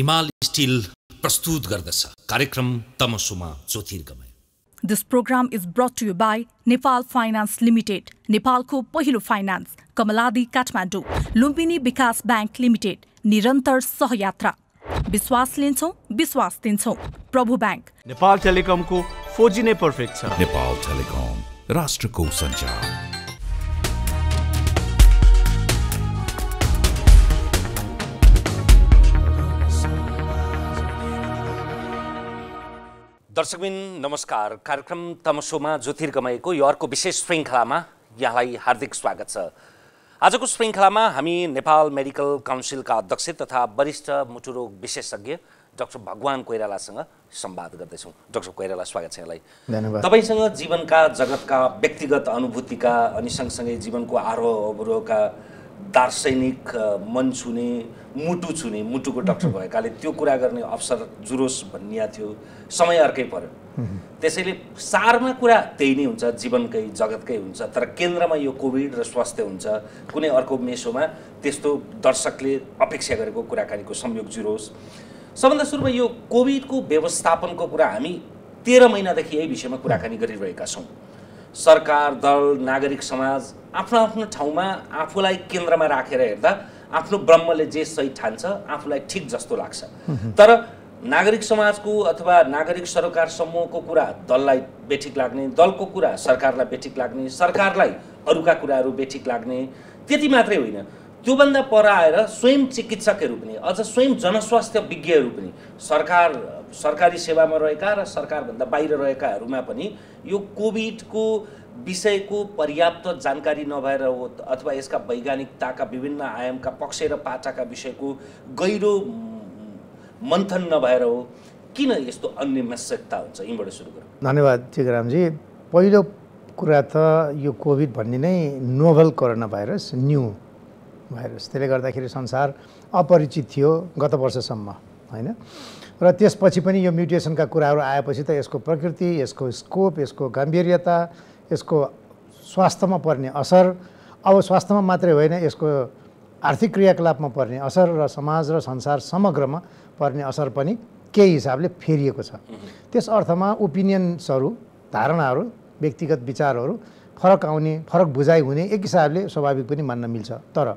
हिमाल स्टिल प्रस्तुत गर्दछ कार्यक्रम तमसुमा ज्योतिर्गमय this program is brought to you by Nepal finance limited नेपालको पहिलो फाइनान्स कमलादी काठमाडौँ लुम्बिनी विकास ब्याङ्क लिमिटेड निरन्तर सहयात्रा विश्वास लिन्छौँ विश्वास दिन्छौँ प्रभु ब्याङ्क नेपाल टेलिकमको फोजी नै पर्फेक्ट छ नेपाल टेलिकम राष्ट्रको सञ्चार दर्शकबिन नमस्कार कार्यक्रम तमसोमा ज्योतिर्गमयको यो अर्को विशेष श्रृङ्खलामा यहाँलाई हार्दिक स्वागत छ आजको श्रृङ्खलामा हामी नेपाल मेडिकल काउन्सिलका अध्यक्ष तथा वरिष्ठ मुटुरोग विशेषज्ञ डाक्टर भगवान कोइरालासँग सम्वाद गर्दैछौँ डाक्टर कोइराला स्वागत छ यहाँलाई धन्यवाद तपाईँसँग जीवनका जगतका व्यक्तिगत अनुभूतिका अनि सँगसँगै जीवनको आरोह अवरोहका दार्शनिक मन छुने मुटु छुने मुटुको डक्टर भएकाले त्यो कुरा गर्ने अवसर जुरोस् भनिया थियो समय अर्कै पर्यो त्यसैले सारमा कुरा त्यही नै हुन्छ जीवनकै जगतकै हुन्छ तर केन्द्रमा यो कोभिड र स्वास्थ्य हुन्छ कुनै अर्को मेसोमा त्यस्तो दर्शकले अपेक्षा गरेको कुराकानीको संयोग जुरोस् सबभन्दा सुरुमा यो कोभिडको व्यवस्थापनको कुरा हामी तेह्र महिनादेखि यही विषयमा कुराकानी गरिरहेका छौँ सरकार दल नागरिक समाज आफ्नो आफ्नो ठाउँमा आफूलाई केन्द्रमा राखेर हेर्दा आफ्नो ब्रह्मले जे सही ठान्छ आफूलाई ठिक जस्तो लाग्छ तर नागरिक समाजको अथवा नागरिक सरकार समूहको कुरा दललाई बेठिक लाग्ने दलको कुरा सरकारलाई बेठिक लाग्ने सरकारलाई अरूका कुराहरू बेठिक लाग्ने त्यति मात्रै होइन त्योभन्दा पर आएर स्वयं चिकित्सकहरू पनि अझ स्वयं जनस्वास्थ्य विज्ञहरू पनि सरकार सरकारी सेवामा रहेका र सरकारभन्दा बाहिर रहेकाहरूमा पनि यो कोभिडको विषयको पर्याप्त जानकारी नभएर हो अथवा यसका वैज्ञानिकताका विभिन्न आयामका पक्ष र पाटाका विषयको गहिरो मन्थन नभएर हो किन यस्तो अनिमस्यकता हुन्छ यहीँबाट सुरु गरौँ धन्यवाद टिकरामजी पहिलो कुरा त यो कोभिड भन्ने नै novel corona virus new virus त्यसले गर्दाखेरि संसार अपरिचित थियो गत वर्षसम्म होइन र त्यसपछि पनि यो म्युटेसनका कुराहरू आएपछि त यसको प्रकृति यसको स्कोप यसको गम्भीर्यता यसको स्वास्थ्यमा पर्ने असर अब स्वास्थ्यमा मात्रै होइन यसको आर्थिक क्रियाकलापमा पर्ने असर र समाज र संसार समग्रमा पर्ने असर पनि केही हिसाबले फेरिएको छ त्यस अर्थमा ओपिनियन्सहरू धारणाहरू व्यक्तिगत विचारहरू फरक आउने फरक बुझाइ हुने एक हिसाबले स्वाभाविक पनि मान्न मिल्छ तर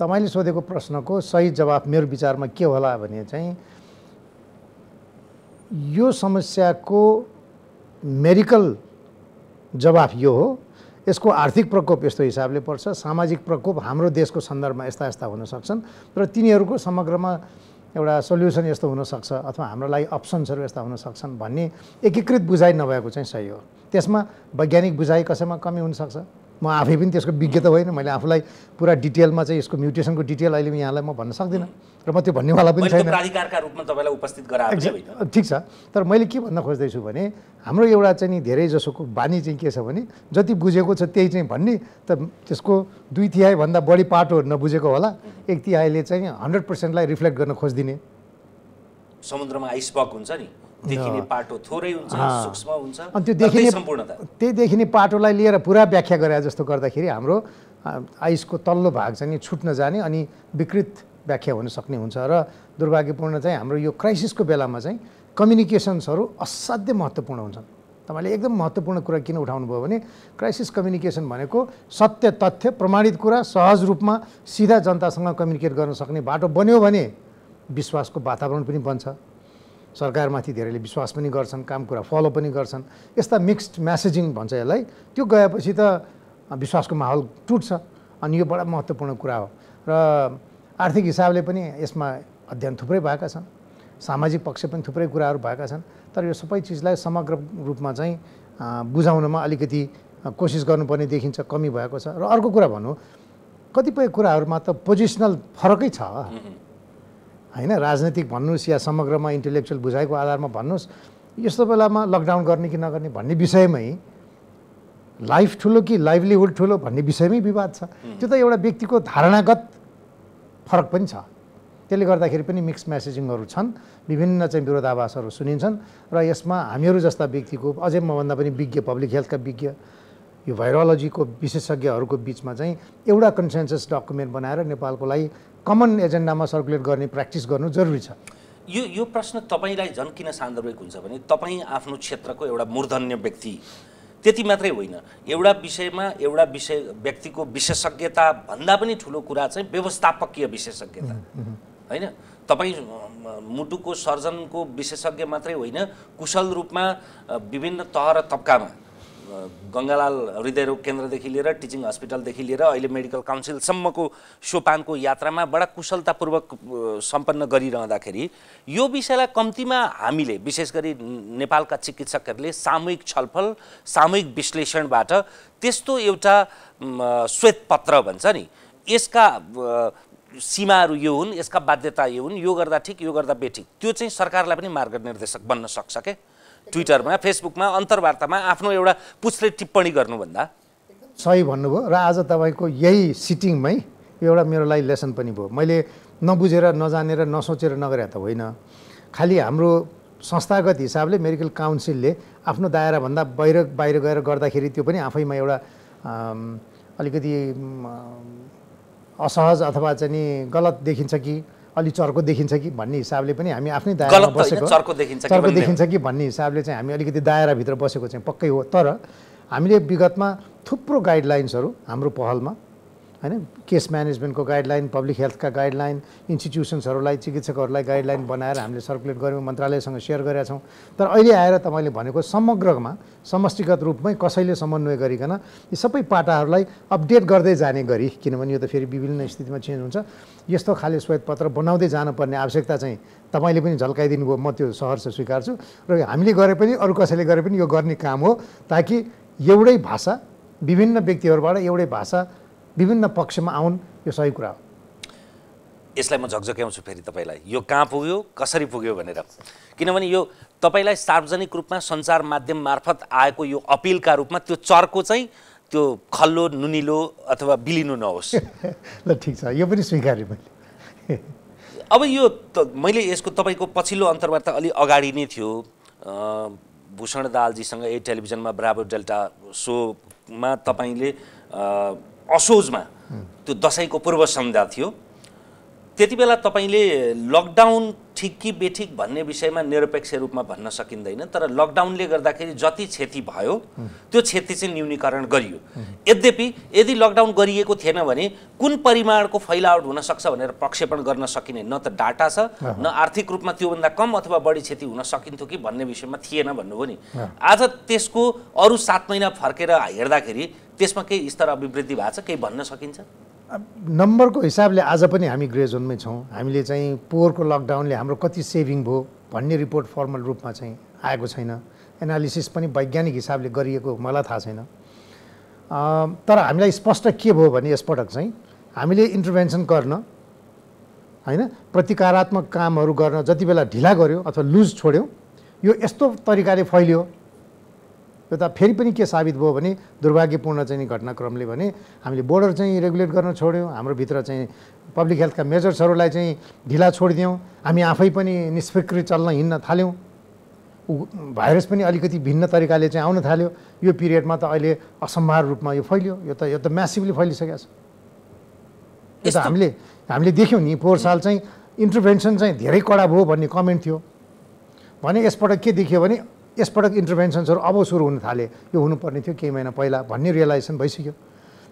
तपाईँले सोधेको प्रश्नको सही जवाफ मेरो विचारमा के होला भने चाहिँ यो समस्याको मेडिकल जवाफ यो हो यसको आर्थिक प्रकोप यस्तो हिसाबले पर्छ सामाजिक प्रकोप हाम्रो देशको सन्दर्भमा यस्ता यस्ता हुन सक्छन् र तिनीहरूको समग्रमा एउटा सल्युसन यस्तो हुनसक्छ अथवा हाम्रो लागि अप्सन्सहरू यस्ता हुन सक्छन् भन्ने एकीकृत बुझाइ नभएको चाहिँ सही हो त्यसमा वैज्ञानिक बुझाइ कसैमा कमी हुनसक्छ म आफै पनि त्यसको विज्ञ त होइन मैले आफूलाई पुरा डिटेलमा चाहिँ यसको म्युटेसनको डिटेल अहिले यहाँलाई म भन्न सक्दिनँ र म त्यो भन्नेवाला पनि छैन तपाईँलाई उपस्थित गराएको ठिक छ तर मैले के भन्न खोज्दैछु भने हाम्रो एउटा चाहिँ नि धेरै जसोको बानी चाहिँ के छ भने जति बुझेको छ त्यही चाहिँ भन्ने त त्यसको दुई तिहाईभन्दा बढी पाटोहरू नबुझेको होला एक तिहाईले चाहिँ हन्ड्रेड पर्सेन्टलाई रिफ्लेक्ट गर्न खोजिदिने समुद्रमा आइसबक हुन्छ नि देखिने त्यो देखिने त्यही देखिने पाटोलाई लिएर पुरा व्याख्या गरे जस्तो गर्दाखेरि हाम्रो आइसको तल्लो भाग चाहिँ छुट्न जाने अनि विकृत व्याख्या हुन सक्ने हुन्छ र दुर्भाग्यपूर्ण चाहिँ हाम्रो यो क्राइसिसको बेलामा चाहिँ कम्युनिकेसन्सहरू असाध्य महत्त्वपूर्ण हुन्छन् तपाईँले एकदम महत्त्वपूर्ण कुरा किन उठाउनुभयो भने क्राइसिस कम्युनिकेसन भनेको सत्य तथ्य प्रमाणित कुरा सहज रूपमा सिधा जनतासँग कम्युनिकेट गर्न सक्ने बाटो बन्यो भने विश्वासको वातावरण पनि बन्छ सरकारमाथि धेरैले विश्वास पनि गर्छन् काम कुरा फलो पनि गर्छन् यस्ता मिक्स्ड म्यासेजिङ भन्छ यसलाई त्यो गएपछि त विश्वासको माहौल टुट्छ अनि यो बडा महत्त्वपूर्ण कुरा हो र आर्थिक हिसाबले पनि यसमा अध्ययन थुप्रै भएका छन् सामाजिक पक्ष पनि थुप्रै कुराहरू भएका छन् तर यो सबै चिजलाई समग्र रूपमा चाहिँ बुझाउनमा अलिकति कोसिस गर्नुपर्ने देखिन्छ कमी भएको छ र अर्को कुरा भनौँ कतिपय कुराहरूमा त पोजिसनल फरकै छ होइन राजनीतिक भन्नुहोस् या समग्रमा इन्टेलेक्चुअल बुझाइको आधारमा भन्नुहोस् यस्तो बेलामा लकडाउन गर्ने कि नगर्ने भन्ने विषयमै लाइफ ठुलो कि लाइभलीहुड ठुलो भन्ने विषयमै विवाद छ त्यो त एउटा व्यक्तिको धारणागत फरक पनि छ त्यसले गर्दाखेरि पनि मिक्स म्यासेजिङहरू छन् विभिन्न चाहिँ विरोधावासहरू सुनिन्छन् र यसमा हामीहरू जस्ता व्यक्तिको अझै मभन्दा पनि विज्ञ पब्लिक हेल्थका विज्ञ यो भाइरोलोजीको विशेषज्ञहरूको बिचमा चाहिँ एउटा कन्सेन्सस डकुमेन्ट बनाएर नेपालको लागि कमन एजेन्डामा सर्कुलेट गर्ने प्र्याक्टिस गर्नु जरुरी छ यो यो प्रश्न तपाईँलाई झन् किन सान्दर्भिक हुन्छ भने तपाईँ आफ्नो क्षेत्रको एउटा मूर्धन्य व्यक्ति त्यति मात्रै होइन एउटा विषयमा एउटा विषय व्यक्तिको विशेषज्ञता भन्दा पनि ठुलो कुरा चाहिँ व्यवस्थापकीय विशेषज्ञता होइन तपाईँ मुटुको सर्जनको विशेषज्ञ मात्रै होइन कुशल रूपमा विभिन्न तह र तब्कामा गङ्गालाल हृदयरोग केन्द्रदेखि लिएर टिचिङ हस्पिटलदेखि लिएर अहिले मेडिकल काउन्सिलसम्मको सोपानको यात्रामा बडा कुशलतापूर्वक सम्पन्न गरिरहँदाखेरि यो विषयलाई कम्तीमा हामीले विशेष गरी नेपालका चिकित्सकहरूले सामूहिक छलफल सामूहिक विश्लेषणबाट त्यस्तो एउटा श्वेतपत्र भन्छ नि यसका सीमाहरू यो हुन् यसका बाध्यता यो हुन् यो गर्दा ठिक यो गर्दा बेठिक त्यो चाहिँ सरकारलाई पनि मार्ग निर्देशक बन्न सक्छ क्या ट्विटरमा फेसबुकमा अन्तर्वार्तामा आफ्नो एउटा पुछले टिप्पणी गर्नुभन्दा सही भन्नुभयो र आज तपाईँको यही सिटिङमै एउटा मेरो लागि लेसन पनि भयो मैले नबुझेर नजानेर नसोचेर नगरे त होइन खालि हाम्रो संस्थागत हिसाबले मेडिकल काउन्सिलले आफ्नो दायराभन्दा बाहिर बाहिर गएर गर्दाखेरि त्यो पनि आफैमा एउटा अलिकति असहज अथवा चाहिँ गलत देखिन्छ कि अलि चर्को देखिन्छ कि भन्ने हिसाबले पनि हामी आफ्नै दायरामा बसेको चर्को देखिन्छ कि भन्ने हिसाबले चाहिँ हामी अलिकति दायराभित्र बसेको चाहिँ पक्कै हो तर हामीले विगतमा थुप्रो गाइडलाइन्सहरू हाम्रो पहलमा होइन केस म्यानेजमेन्टको गाइडलाइन पब्लिक हेल्थका गाइडलाइन इन्स्टिट्युसन्सहरूलाई चिकित्सकहरूलाई गाइडलाइन बनाएर हामीले सर्कुलेट गऱ्यौँ मन्त्रालयसँग सेयर गरेका छौँ तर अहिले आएर तपाईँले भनेको समग्रमा समष्टिगत रूपमै कसैले समन्वय गरिकन यी सबै पाटाहरूलाई अपडेट गर्दै जाने गरी किनभने यो त फेरि विभिन्न स्थितिमा चेन्ज हुन्छ यस्तो खाले पत्र बनाउँदै जानुपर्ने आवश्यकता चाहिँ तपाईँले पनि झल्काइदिनु भयो म त्यो सहर स्वीकार्छु र हामीले गरे पनि अरू कसैले गरे पनि यो गर्ने काम हो ताकि एउटै भाषा विभिन्न व्यक्तिहरूबाट एउटै भाषा विभिन्न पक्षमा आउन् यो सही कुरा हो यसलाई म झकझक्याउँछु फेरि तपाईँलाई यो कहाँ पुग्यो कसरी पुग्यो भनेर किनभने यो तपाईँलाई सार्वजनिक रूपमा सञ्चार माध्यम मार्फत आएको यो अपिलका रूपमा त्यो चर्को चाहिँ त्यो खल्लो नुनिलो अथवा बिलिनु नहोस् ल ठिक छ यो पनि स्वीकारेँ मैले अब यो मैले यसको तपाईँको पछिल्लो अन्तर्वार्ता अलि अगाडि नै थियो भूषण दालजीसँग ए टेलिभिजनमा ब्राभो डेल्टा सोमा तपाईँले असोजमा त्यो दसैँको पूर्व सन्ध्या थियो त्यति बेला तपाईँले लकडाउन ठिक कि बेठिक भन्ने विषयमा निरपेक्ष रूपमा भन्न सकिँदैन तर लकडाउनले गर्दाखेरि जति क्षति भयो त्यो क्षति चाहिँ न्यूनीकरण गरियो यद्यपि यदि लकडाउन गरिएको थिएन भने कुन परिमाणको फैलावट हुनसक्छ भनेर प्रक्षेपण गर्न सकिने न त डाटा छ न आर्थिक रूपमा त्योभन्दा कम अथवा बढी क्षति हुन सकिन्थ्यो कि भन्ने विषयमा थिएन भन्नुभयो नि आज त्यसको अरू सात महिना फर्केर हेर्दाखेरि त्यसमा केही स्तर अभिवृद्धि भएको छ केही भन्न सकिन्छ नम्बरको हिसाबले आज पनि हामी ग्रे जोनमै छौँ हामीले चाहिँ पोहोरको लकडाउनले हाम्रो कति सेभिङ भयो भन्ने रिपोर्ट फर्मल रूपमा चाहिँ आएको छैन एनालिसिस पनि वैज्ञानिक हिसाबले गरिएको मलाई थाहा छैन तर हामीलाई स्पष्ट के भयो भने यसपटक चाहिँ हामीले इन्टरभेन्सन गर्न होइन प्रतिकारात्मक कामहरू गर्न जति बेला ढिला गऱ्यो अथवा लुज छोड्यौँ यो यस्तो तरिकाले फैलियो यो फेरि पनि के साबित भयो भने दुर्भाग्यपूर्ण चाहिँ घटनाक्रमले भने हामीले बोर्डर चाहिँ रेगुलेट गर्न छोड्यौँ भित्र चाहिँ पब्लिक हेल्थका मेजर्सहरूलाई चाहिँ ढिला छोडिदियौँ हामी आफै पनि निष्फिक्री चल्न हिँड्न थाल्यौँ भाइरस पनि अलिकति भिन्न तरिकाले चाहिँ आउन थाल्यो यो पिरियडमा त अहिले असम्भार रूपमा यो फैलियो यो त यो त म्यासिभली फैलिसकेको छ यो त हामीले हामीले देख्यौँ नि पोहोर साल चाहिँ इन्टरभेन्सन चाहिँ धेरै कडा भयो भन्ने कमेन्ट थियो भने यसपटक के देखियो भने यसपटक इन्टरभेन्सन्सहरू अब सुरु हुन थाले यो हुनुपर्ने थियो केही महिना पहिला भन्ने रियलाइजेसन भइसक्यो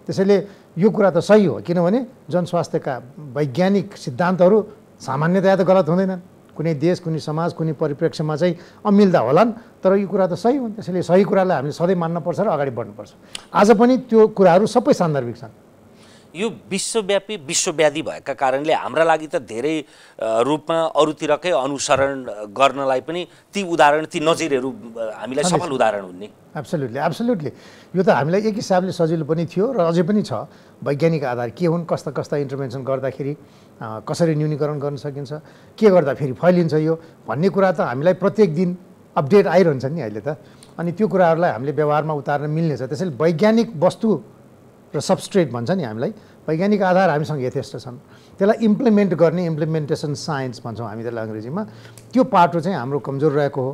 त्यसैले यो कुरा त सही हो किनभने जनस्वास्थ्यका वैज्ञानिक सिद्धान्तहरू सामान्यतया त गलत हुँदैनन् कुनै देश कुनै समाज कुनै परिप्रेक्ष्यमा चाहिँ अमिल्दा होलान् तर यो कुरा त सही हुन् त्यसैले सही कुरालाई हामीले सधैँ मान्नपर्छ र अगाडि बढ्नुपर्छ आज पनि त्यो कुराहरू सबै सान्दर्भिक छन् यो विश्वव्यापी विश्वव्याधि भएका कारणले हाम्रा लागि त धेरै रूपमा अरूतिरकै अनुसरण गर्नलाई पनि ती उदाहरण ती नजिरहरू हामीलाई सफल उदाहरण हुने एब्सोल्युटली एब्सोल्युटली यो त हामीलाई एक हिसाबले सजिलो पनि थियो र अझै पनि छ वैज्ञानिक आधार के हुन् कस्ता कस्ता इन्टरभेन्सन गर्दाखेरि कसरी न्यूनीकरण गर्न सकिन्छ के गर्दा फेरि फैलिन्छ यो भन्ने कुरा त हामीलाई प्रत्येक दिन अपडेट आइरहन्छ नि अहिले त अनि त्यो कुराहरूलाई हामीले व्यवहारमा उतार्न मिल्नेछ त्यसैले वैज्ञानिक वस्तु र सबस्ट्रेट भन्छ नि हामीलाई वैज्ञानिक आधार हामीसँग यथेष्ट छन् त्यसलाई इम्प्लिमेन्ट गर्ने इम्प्लिमेन्टेसन साइन्स भन्छौँ हामी त्यसलाई अङ्ग्रेजीमा त्यो पाटो चाहिँ हाम्रो कमजोर रहेको हो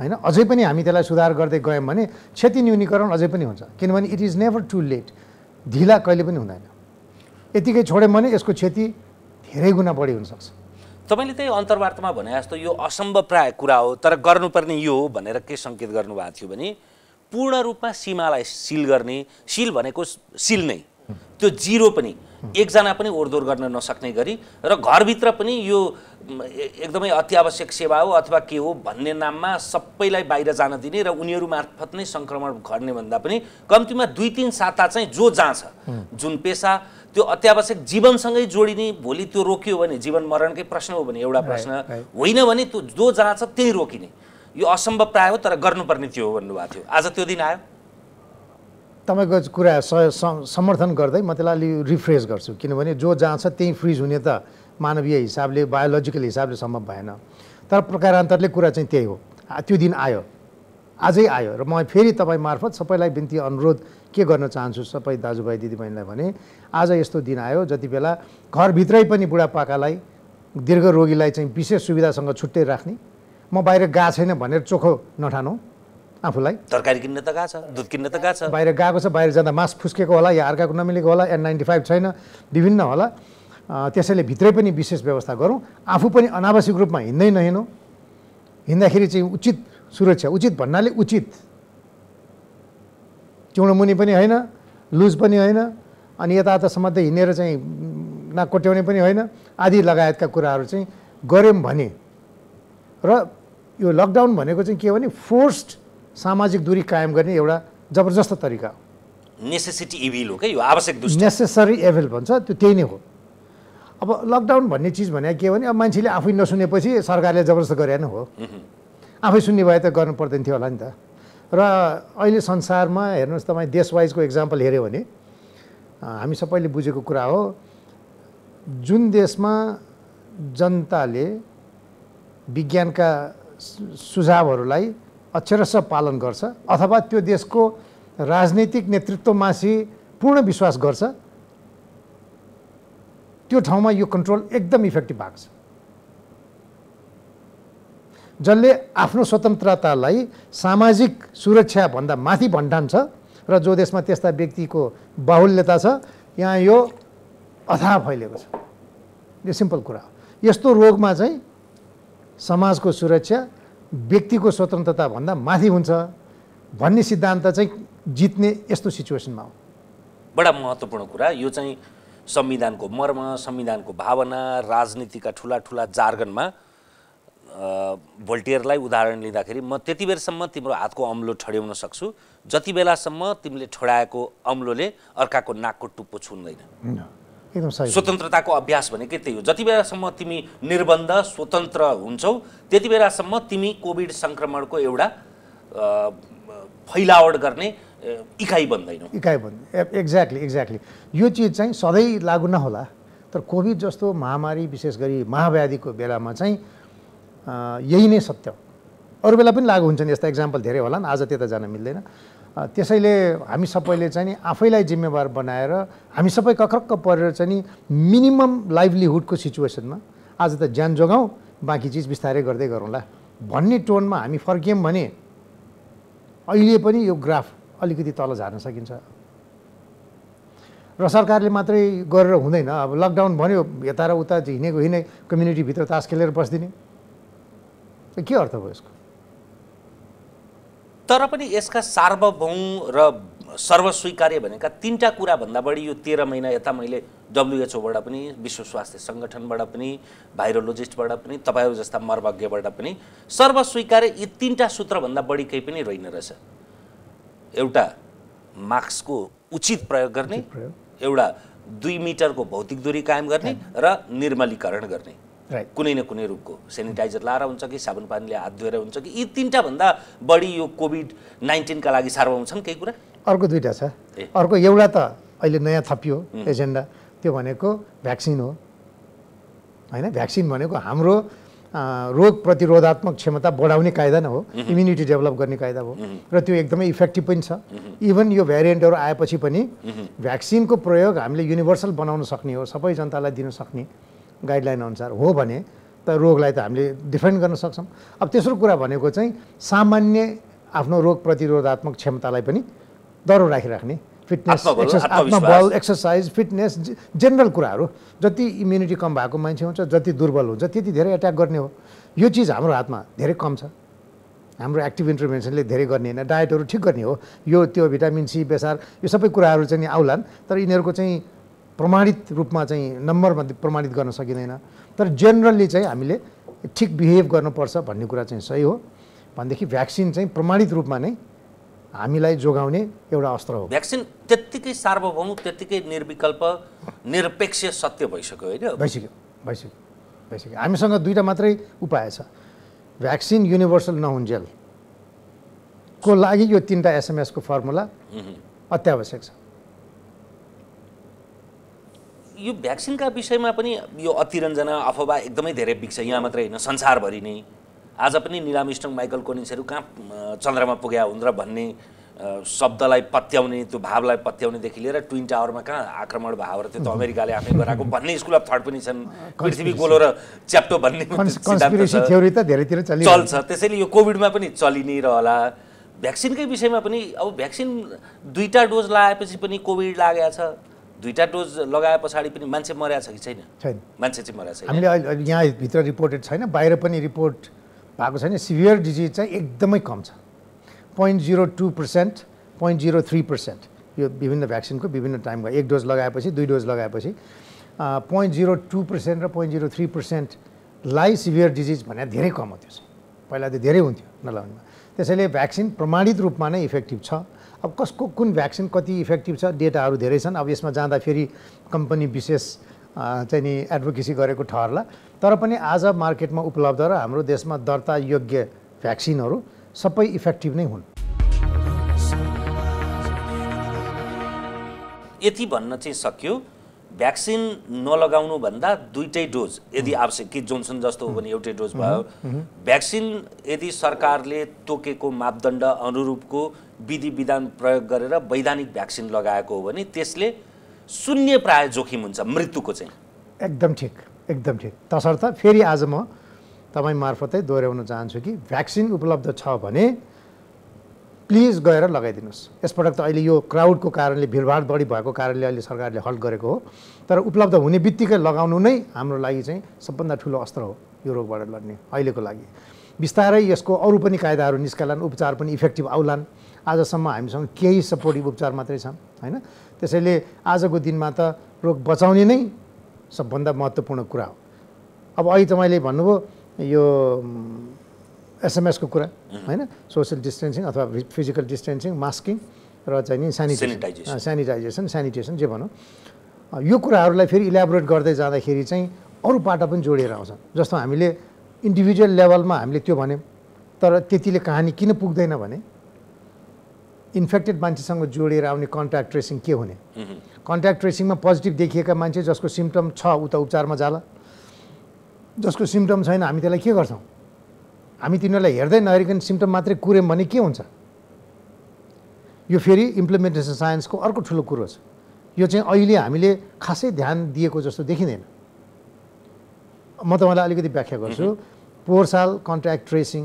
होइन अझै पनि हामी त्यसलाई सुधार गर्दै गयौँ भने क्षति न्यूनीकरण अझै पनि हुन्छ किनभने it is never too late ढिला कहिले पनि हुँदैन यतिकै छोड्यौँ भने यसको क्षति धेरै गुणा बढी हुनसक्छ तपाईँले त्यही अन्तर्वार्तामा भने जस्तो यो असम्भव प्राय कुरा हो तर गर्नुपर्ने यो हो भनेर के सङ्केत गर्नुभएको थियो भने पूर्ण रूपमा सीमालाई सिल गर्ने सिल भनेको सिल नै त्यो जिरो पनि एकजना पनि ओरदोर गर्न नसक्ने गरी र घरभित्र पनि यो एकदमै अत्यावश्यक सेवा हो अथवा के हो भन्ने नाममा सबैलाई बाहिर जान दिने र उनीहरू मार्फत नै सङ्क्रमण घट्ने भन्दा पनि कम्तीमा दुई तिन साता चाहिँ जो छ जुन पेसा त्यो अत्यावश्यक जीवनसँगै जोडिने भोलि त्यो रोकियो भने जीवन मरणकै प्रश्न हो भने एउटा प्रश्न होइन भने त्यो जो छ त्यही रोकिने यो असम्भव प्राय हो तर गर्नुपर्ने थियो भन्नुभएको थियो आज त्यो दिन आयो तपाईँको कुरा समर्थन गर्दै म त्यसलाई अलि रिफ्रेस गर्छु किनभने जो जहाँ छ त्यहीँ फ्रिज हुने त मानवीय हिसाबले बायोलोजिकल हिसाबले सम्भव भएन तर प्रकारान्तरले कुरा चाहिँ त्यही हो त्यो दिन आयो आजै आयो र म फेरि तपाईँ मार्फत सबैलाई बिन्ती अनुरोध के गर्न चाहन्छु सबै दाजुभाइ दिदीबहिनीलाई भने आज यस्तो दिन आयो जति बेला घरभित्रै पनि बुढापाकालाई दीर्घ रोगीलाई चाहिँ विशेष सुविधासँग छुट्टै राख्ने म बाहिर गएको छैन भनेर चोखो नठानु आफूलाई तरकारी किन्न त गएको छ दुध किन्न त गएको छ बाहिर गएको छ बाहिर जाँदा मास फुस्केको होला या अर्काको नमिलेको होला एन नाइन्टी फाइभ छैन विभिन्न होला त्यसैले भित्रै पनि विशेष व्यवस्था गरौँ आफू पनि अनावश्यक रूपमा हिँड्दै नहिँडौँ हिँड्दाखेरि चाहिँ उचित सुरक्षा उचित भन्नाले उचित चिउडोमुनि पनि होइन लुज पनि होइन अनि यताउता त हिँडेर चाहिँ नाक कोट्याउने पनि होइन आदि लगायतका कुराहरू चाहिँ गऱ्यौँ भने र यो लकडाउन भनेको चाहिँ के भने फोर्स्ड सामाजिक दूरी कायम गर्ने एउटा जबरजस्त तरिका हो नेसेसिटी इभिल हो क्या यो आवश्यक नेसेसरी एभिल भन्छ त्यो त्यही नै हो अब लकडाउन भन्ने चिज भने के भने अब मान्छेले आफै नसुनेपछि सरकारले जबरजस्त गरे नै हो आफै सुन्ने भए त गर्नु पर्दैन थियो होला नि त र अहिले संसारमा हेर्नुहोस् तपाईँ देशवाइजको इक्जाम्पल हेऱ्यो भने हामी सबैले बुझेको कुरा हो जुन देशमा जनताले विज्ञानका सुझावहरूलाई अक्षरश पालन गर्छ अथवा त्यो देशको राजनैतिक नेतृत्वमाथि पूर्ण विश्वास गर्छ त्यो ठाउँमा यो कन्ट्रोल एकदम इफेक्टिभ भएको छ जसले आफ्नो स्वतन्त्रतालाई सामाजिक सुरक्षाभन्दा माथि भण्डान्छ र जो देशमा त्यस्ता व्यक्तिको बाहुल्यता छ यहाँ यो अथाह फैलिएको छ यो सिम्पल कुरा हो यस्तो रोगमा चाहिँ समाजको सुरक्षा व्यक्तिको स्वतन्त्रताभन्दा माथि हुन्छ भन्ने सिद्धान्त चाहिँ जित्ने यस्तो सिचुएसनमा हो बडा महत्त्वपूर्ण कुरा यो चाहिँ संविधानको मर्म संविधानको भावना राजनीतिका ठुला ठुला जार्गनमा भोल्टियरलाई उदाहरण लिँदाखेरि म त्यति बेरसम्म तिम्रो हातको अम्लो ठड्याउन सक्छु जति बेलासम्म तिमीले ठडाएको अम्लोले अर्काको नाकको टुप्पो छुन्दैन एकदम सही स्वतन्त्रताको अभ्यास भनेकै त्यही हो जति बेलासम्म तिमी निर्बन्ध स्वतन्त्र हुन्छौ त्यति बेलासम्म तिमी कोभिड सङ्क्रमणको एउटा फैलावट गर्ने इकाइ बन्दैनौ इकाइ बन्द एक्ज्याक्टली एक्ज्याक्टली यो चिज चाहिँ सधैँ लागु नहोला तर कोभिड जस्तो महामारी विशेष गरी महाव्याधिको बेलामा चाहिँ यही नै सत्य हो अरू बेला पनि लागु हुन्छन् यस्ता इक्जाम्पल धेरै होला नि आज त्यता जान मिल्दैन त्यसैले हामी सबैले चाहिँ नि आफैलाई जिम्मेवार बनाएर हामी सबै कक्रक्क परेर चाहिँ नि मिनिमम लाइभलीहुडको सिचुएसनमा आज त ज्यान जोगाउँ बाँकी चिज बिस्तारै गर्दै गरौँला भन्ने टोनमा हामी फर्कियौँ भने अहिले पनि यो ग्राफ अलिकति तल झार्न सकिन्छ र सरकारले मात्रै गरेर हुँदैन अब लकडाउन भन्यो यता र उता हिँडेको हिँडे कम्युनिटीभित्र तास खेलेर बसिदिने के अर्थ भयो यसको तर पनि यसका सार्वभौम र सर्वस्वीकार्य भनेका तिनवटा कुराभन्दा बढी यो तेह्र महिना यता मैले डब्लुएचओबाट पनि विश्व स्वास्थ्य सङ्गठनबाट पनि भाइरोलोजिस्टबाट पनि तपाईँहरू जस्ता मर्वज्ञबाट पनि सर्वस्वीकार्य यी तिनवटा सूत्रभन्दा बढी केही पनि रहेन रहेछ एउटा मास्कको उचित प्रयोग गर्ने एउटा दुई मिटरको भौतिक दूरी कायम गर्ने र निर्मलीकरण गर्ने कुनै न कुनै रोगको सेनिटाइजर लाएर हुन्छ कि साबुन पानीले हात धोएर हुन्छ कि यी भन्दा बढी यो कोभिड नाइन्टिनका लागि सार्वभौम छन् केही कुरा अर्को दुइटा छ अर्को एउटा त अहिले नयाँ थपियो एजेन्डा त्यो भनेको भ्याक्सिन हो होइन भ्याक्सिन भनेको हाम्रो रोग प्रतिरोधात्मक क्षमता बढाउने कायदा नै हो इम्युनिटी डेभलप गर्ने कायदा हो र त्यो एकदमै इफेक्टिभ पनि छ इभन यो भेरिएन्टहरू आएपछि पनि भ्याक्सिनको प्रयोग हामीले युनिभर्सल बनाउन सक्ने हो सबै जनतालाई दिन सक्ने गाइडलाइन अनुसार हो भने त रोगलाई त हामीले डिफेन्ड गर्न सक्छौँ अब तेस्रो कुरा भनेको चाहिँ सामान्य आफ्नो रोग प्रतिरोधात्मक क्षमतालाई पनि दरो राखिराख्ने फिटनेस आफ्नो बल एक्सर्साइज फिटनेस जेनरल कुराहरू जति इम्युनिटी कम भएको मान्छे हुन्छ जति दुर्बल हुन्छ त्यति धेरै एट्याक गर्ने हो यो चिज हाम्रो हातमा धेरै कम छ हाम्रो एक्टिभ इन्टरभेन्सनले धेरै गर्ने होइन डायटहरू ठिक गर्ने हो यो त्यो भिटामिन सी बेसार यो सबै कुराहरू चाहिँ आउलान् तर यिनीहरूको चाहिँ प्रमाणित रूपमा चाहिँ नम्बरमा प्रमाणित गर्न सकिँदैन तर जेनरल्ली चाहिँ हामीले ठिक बिहेभ गर्नुपर्छ भन्ने कुरा चाहिँ सही हो भनेदेखि भ्याक्सिन चाहिँ प्रमाणित रूपमा नै हामीलाई जोगाउने एउटा अस्त्र हो भ्याक्सिन त्यत्तिकै सार्वभौम त्यत्तिकै निर्विकल्प निरपेक्ष सत्य भइसक्यो होइन भइसक्यो भइसक्यो भइसक्यो हामीसँग दुईवटा मात्रै उपाय छ भ्याक्सिन युनिभर्सल नहुन्जेल को लागि यो तिनवटा एसएमएसको फर्मुला अत्यावश्यक छ यो भ्याक्सिनका विषयमा पनि यो अतिरञ्जना अफवा एकदमै धेरै बिग्छ यहाँ मात्रै होइन संसारभरि नै आज पनि निलाम माइकल कोनिन्सहरू कहाँ चन्द्रमा पुग्या हुन् र भन्ने शब्दलाई पत्याउने त्यो भावलाई पत्याउनेदेखि लिएर ट्विन टावरमा कहाँ आक्रमण भाव र त्यो त अमेरिकाले आफै गराएको भन्ने स्कुल अफ थर्ड पनि छन् पृथ्वी गोलो र च्याप्टो भन्ने चल्छ त्यसैले यो कोभिडमा पनि चलि नै रहला भ्याक्सिनकै विषयमा पनि अब भ्याक्सिन दुईवटा डोज लगाएपछि पनि कोभिड लागेको छ दुईवटा डोज लगाए पछाडि पनि मान्छे मरेको छ कि छैन छैन मान्छे चाहिँ मर्या छैन हामीले अहिले यहाँभित्र रिपोर्टेड छैन बाहिर पनि रिपोर्ट भएको छैन सिभियर डिजिज चाहिँ एकदमै कम छ point zero two percent point zero three percent यो विभिन्न भ्याक्सिनको विभिन्न टाइमको एक डोज लगाएपछि दुई डोज लगाएपछि पोइन्ट जिरो टू पर्सेन्ट र पोइन्ट जिरो थ्री पर्सेन्टलाई सिभियर डिजिज भनेर धेरै कम हो त्यो चाहिँ पहिला त धेरै हुन्थ्यो नलाउनेमा त्यसैले भ्याक्सिन प्रमाणित रूपमा नै इफेक्टिभ छ अब कसको कुन भ्याक्सिन कति इफेक्टिभ छ डेटाहरू धेरै छन् अब यसमा जाँदा फेरि कम्पनी विशेष चाहिँ नि एडभोकेसी गरेको ठहरला तर पनि आज मार्केटमा उपलब्ध र हाम्रो देशमा दर्ता योग्य भ्याक्सिनहरू सबै इफेक्टिभ नै हुन् यति भन्न चाहिँ सक्यो भ्याक्सिन नलगाउनुभन्दा दुइटै डोज यदि आवश्यक कि जोन्सन जस्तो हो भने एउटै डोज भयो भ्याक्सिन यदि सरकारले तोकेको मापदण्ड अनुरूपको विधि विधान प्रयोग गरेर वैधानिक भ्याक्सिन लगाएको हो भने त्यसले शून्य प्राय जोखिम हुन्छ मृत्युको चाहिँ एकदम ठिक एकदम ठिक तसर्थ फेरि आज म तपाईँ मार्फतै दोहोऱ्याउन चाहन्छु कि भ्याक्सिन उपलब्ध छ भने प्लिज गएर लगाइदिनुहोस् यसपटक त अहिले यो क्राउडको कारणले भिडभाड बढी भएको कारणले अहिले सरकारले हल्ट गरेको हो तर उपलब्ध हुने बित्तिकै लगाउनु नै हाम्रो लागि चाहिँ सबभन्दा ठुलो अस्त्र हो यो रोगबाट लड्ने अहिलेको लागि बिस्तारै यसको अरू पनि कायदाहरू निस्कलान् उपचार पनि इफेक्टिभ आउलान् आजसम्म हामीसँग केही सपोर्टिभ उपचार मात्रै छन् होइन त्यसैले आजको दिनमा त रोग बचाउने नै सबभन्दा महत्त्वपूर्ण कुरा हो अब अहिले तपाईँले भन्नुभयो यो एसएमएसको कुरा होइन सोसियल डिस्टेन्सिङ अथवा फिजिकल डिस्टेन्सिङ मास्किङ र चाहिँ नि सेनिटाइजेसन सेनिटाइजेसन सेनिटेसन जे भनौँ यो कुराहरूलाई फेरि इलाबोरेट गर्दै जाँदाखेरि चाहिँ अरू पाटा पनि जोडिएर आउँछ जस्तो हामीले इन्डिभिजुअल लेभलमा हामीले त्यो भन्यौँ तर त्यतिले कहानी किन पुग्दैन भने इन्फेक्टेड मान्छेसँग जोडिएर आउने कन्ट्याक्ट ट्रेसिङ के हुने कन्ट्याक्ट ट्रेसिङमा पोजिटिभ देखिएका मान्छे जसको सिम्टम छ उता उपचारमा जाला जसको सिम्टम छैन हामी त्यसलाई के गर्छौँ हामी तिनीहरूलाई हेर्दै नहेरिकन सिम्टम मात्रै कुर्यौँ भने के हुन्छ यो फेरि इम्प्लिमेन्टेसन साइन्सको अर्को ठुलो कुरो छ यो चाहिँ अहिले हामीले खासै ध्यान दिएको जस्तो देखिँदैन म तपाईँलाई अलिकति व्याख्या गर्छु पोहोर साल contact tracing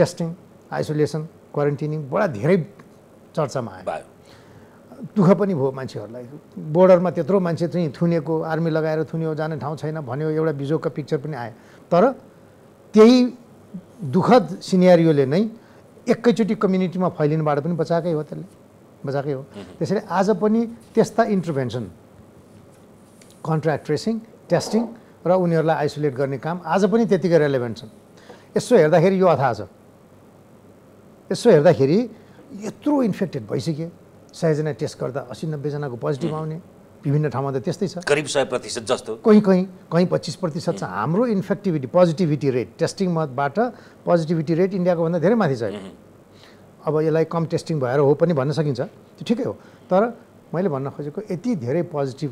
testing isolation quarantining बडा धेरै चर्चामा आयो दुःख पनि भयो मान्छेहरूलाई बोर्डरमा त्यत्रो मान्छे चाहिँ थुनेको आर्मी लगाएर थुन्यो जाने ठाउँ छैन भन्यो एउटा बिजोगका पिक्चर पनि आयो तर त्यही दुःखद सिनेरियोले नै एकैचोटि कम्युनिटीमा फैलिनबाट पनि बचाएकै हो त्यसले बचाएकै हो त्यसैले आज पनि त्यस्ता इन्टरभेन्सन कन्ट्र्याक्ट ट्रेसिङ टेस्टिङ र उनीहरूलाई आइसोलेट गर्ने काम आज पनि त्यतिकै रेलेभेन्ट छन् यसो हेर्दाखेरि यो अथाह छ यसो हेर्दाखेरि यत्रो इन्फेक्टेड भइसक्यो सयजना टेस्ट गर्दा असी नब्बेजनाको पोजिटिभ आउने विभिन्न ठाउँमा त त्यस्तै छ करिब सय प्रतिशत जस्तो कहीँ कहीँ कहीँ पच्चिस प्रतिशत छ हाम्रो इन्फेक्टिभिटी पोजिटिभिटी रेट टेस्टिङबाट पोजिटिभिटी रेट इन्डियाको भन्दा धेरै माथि छ अब यसलाई कम टेस्टिङ भएर हो पनि भन्न सकिन्छ त्यो ठिकै हो तर मैले भन्न खोजेको यति धेरै पोजिटिभ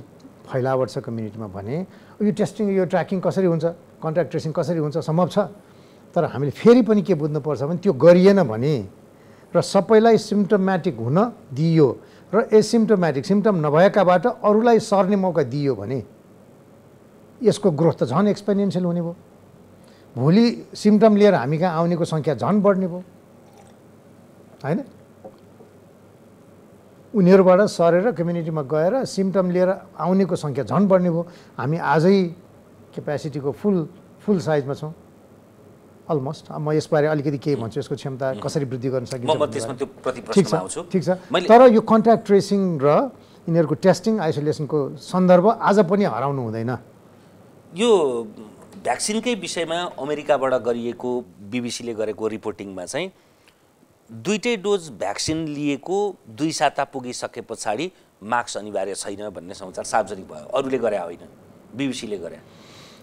फैलावट छ कम्युनिटीमा भने यो टेस्टिङ यो ट्र्याकिङ कसरी हुन्छ कन्ट्याक्ट ट्रेसिङ कसरी हुन्छ सम्भव छ तर हामीले फेरि पनि के बुझ्नुपर्छ भने त्यो गरिएन भने र सबैलाई सिम्टोमेटिक हुन दियो र एसिम्टोमेटिक सिम्टम नभएकाबाट अरूलाई सर्ने मौका दियो भने यसको ग्रोथ त झन् एक्सपेरिएन्सियल हुने भयो भोलि सिम्टम लिएर हामी कहाँ आउनेको सङ्ख्या झन् बढ्ने भयो होइन उनीहरूबाट सरेर कम्युनिटीमा गएर सिम्टम लिएर आउनेको सङ्ख्या झन् बढ्ने भयो हामी आजै क्यापेसिटीको फुल फुल साइजमा छौँ अलमोस्ट म यसबारे अलिकति के भन्छु यसको क्षमता कसरी वृद्धि गर्न सकिन्छ ठिक छ ठिक छ तर यो कन्ट्याक्ट ट्रेसिङ र यिनीहरूको टेस्टिङ आइसोलेसनको सन्दर्भ आज पनि हराउनु हुँदैन यो भ्याक्सिनकै विषयमा अमेरिकाबाट गरिएको बिबिसीले गरेको रिपोर्टिङमा चाहिँ दुइटै डोज भ्याक्सिन लिएको दुई साता पुगिसके पछाडि मास्क अनिवार्य छैन भन्ने समाचार सार्वजनिक भयो अरूले गरे होइन बिबिसीले गरे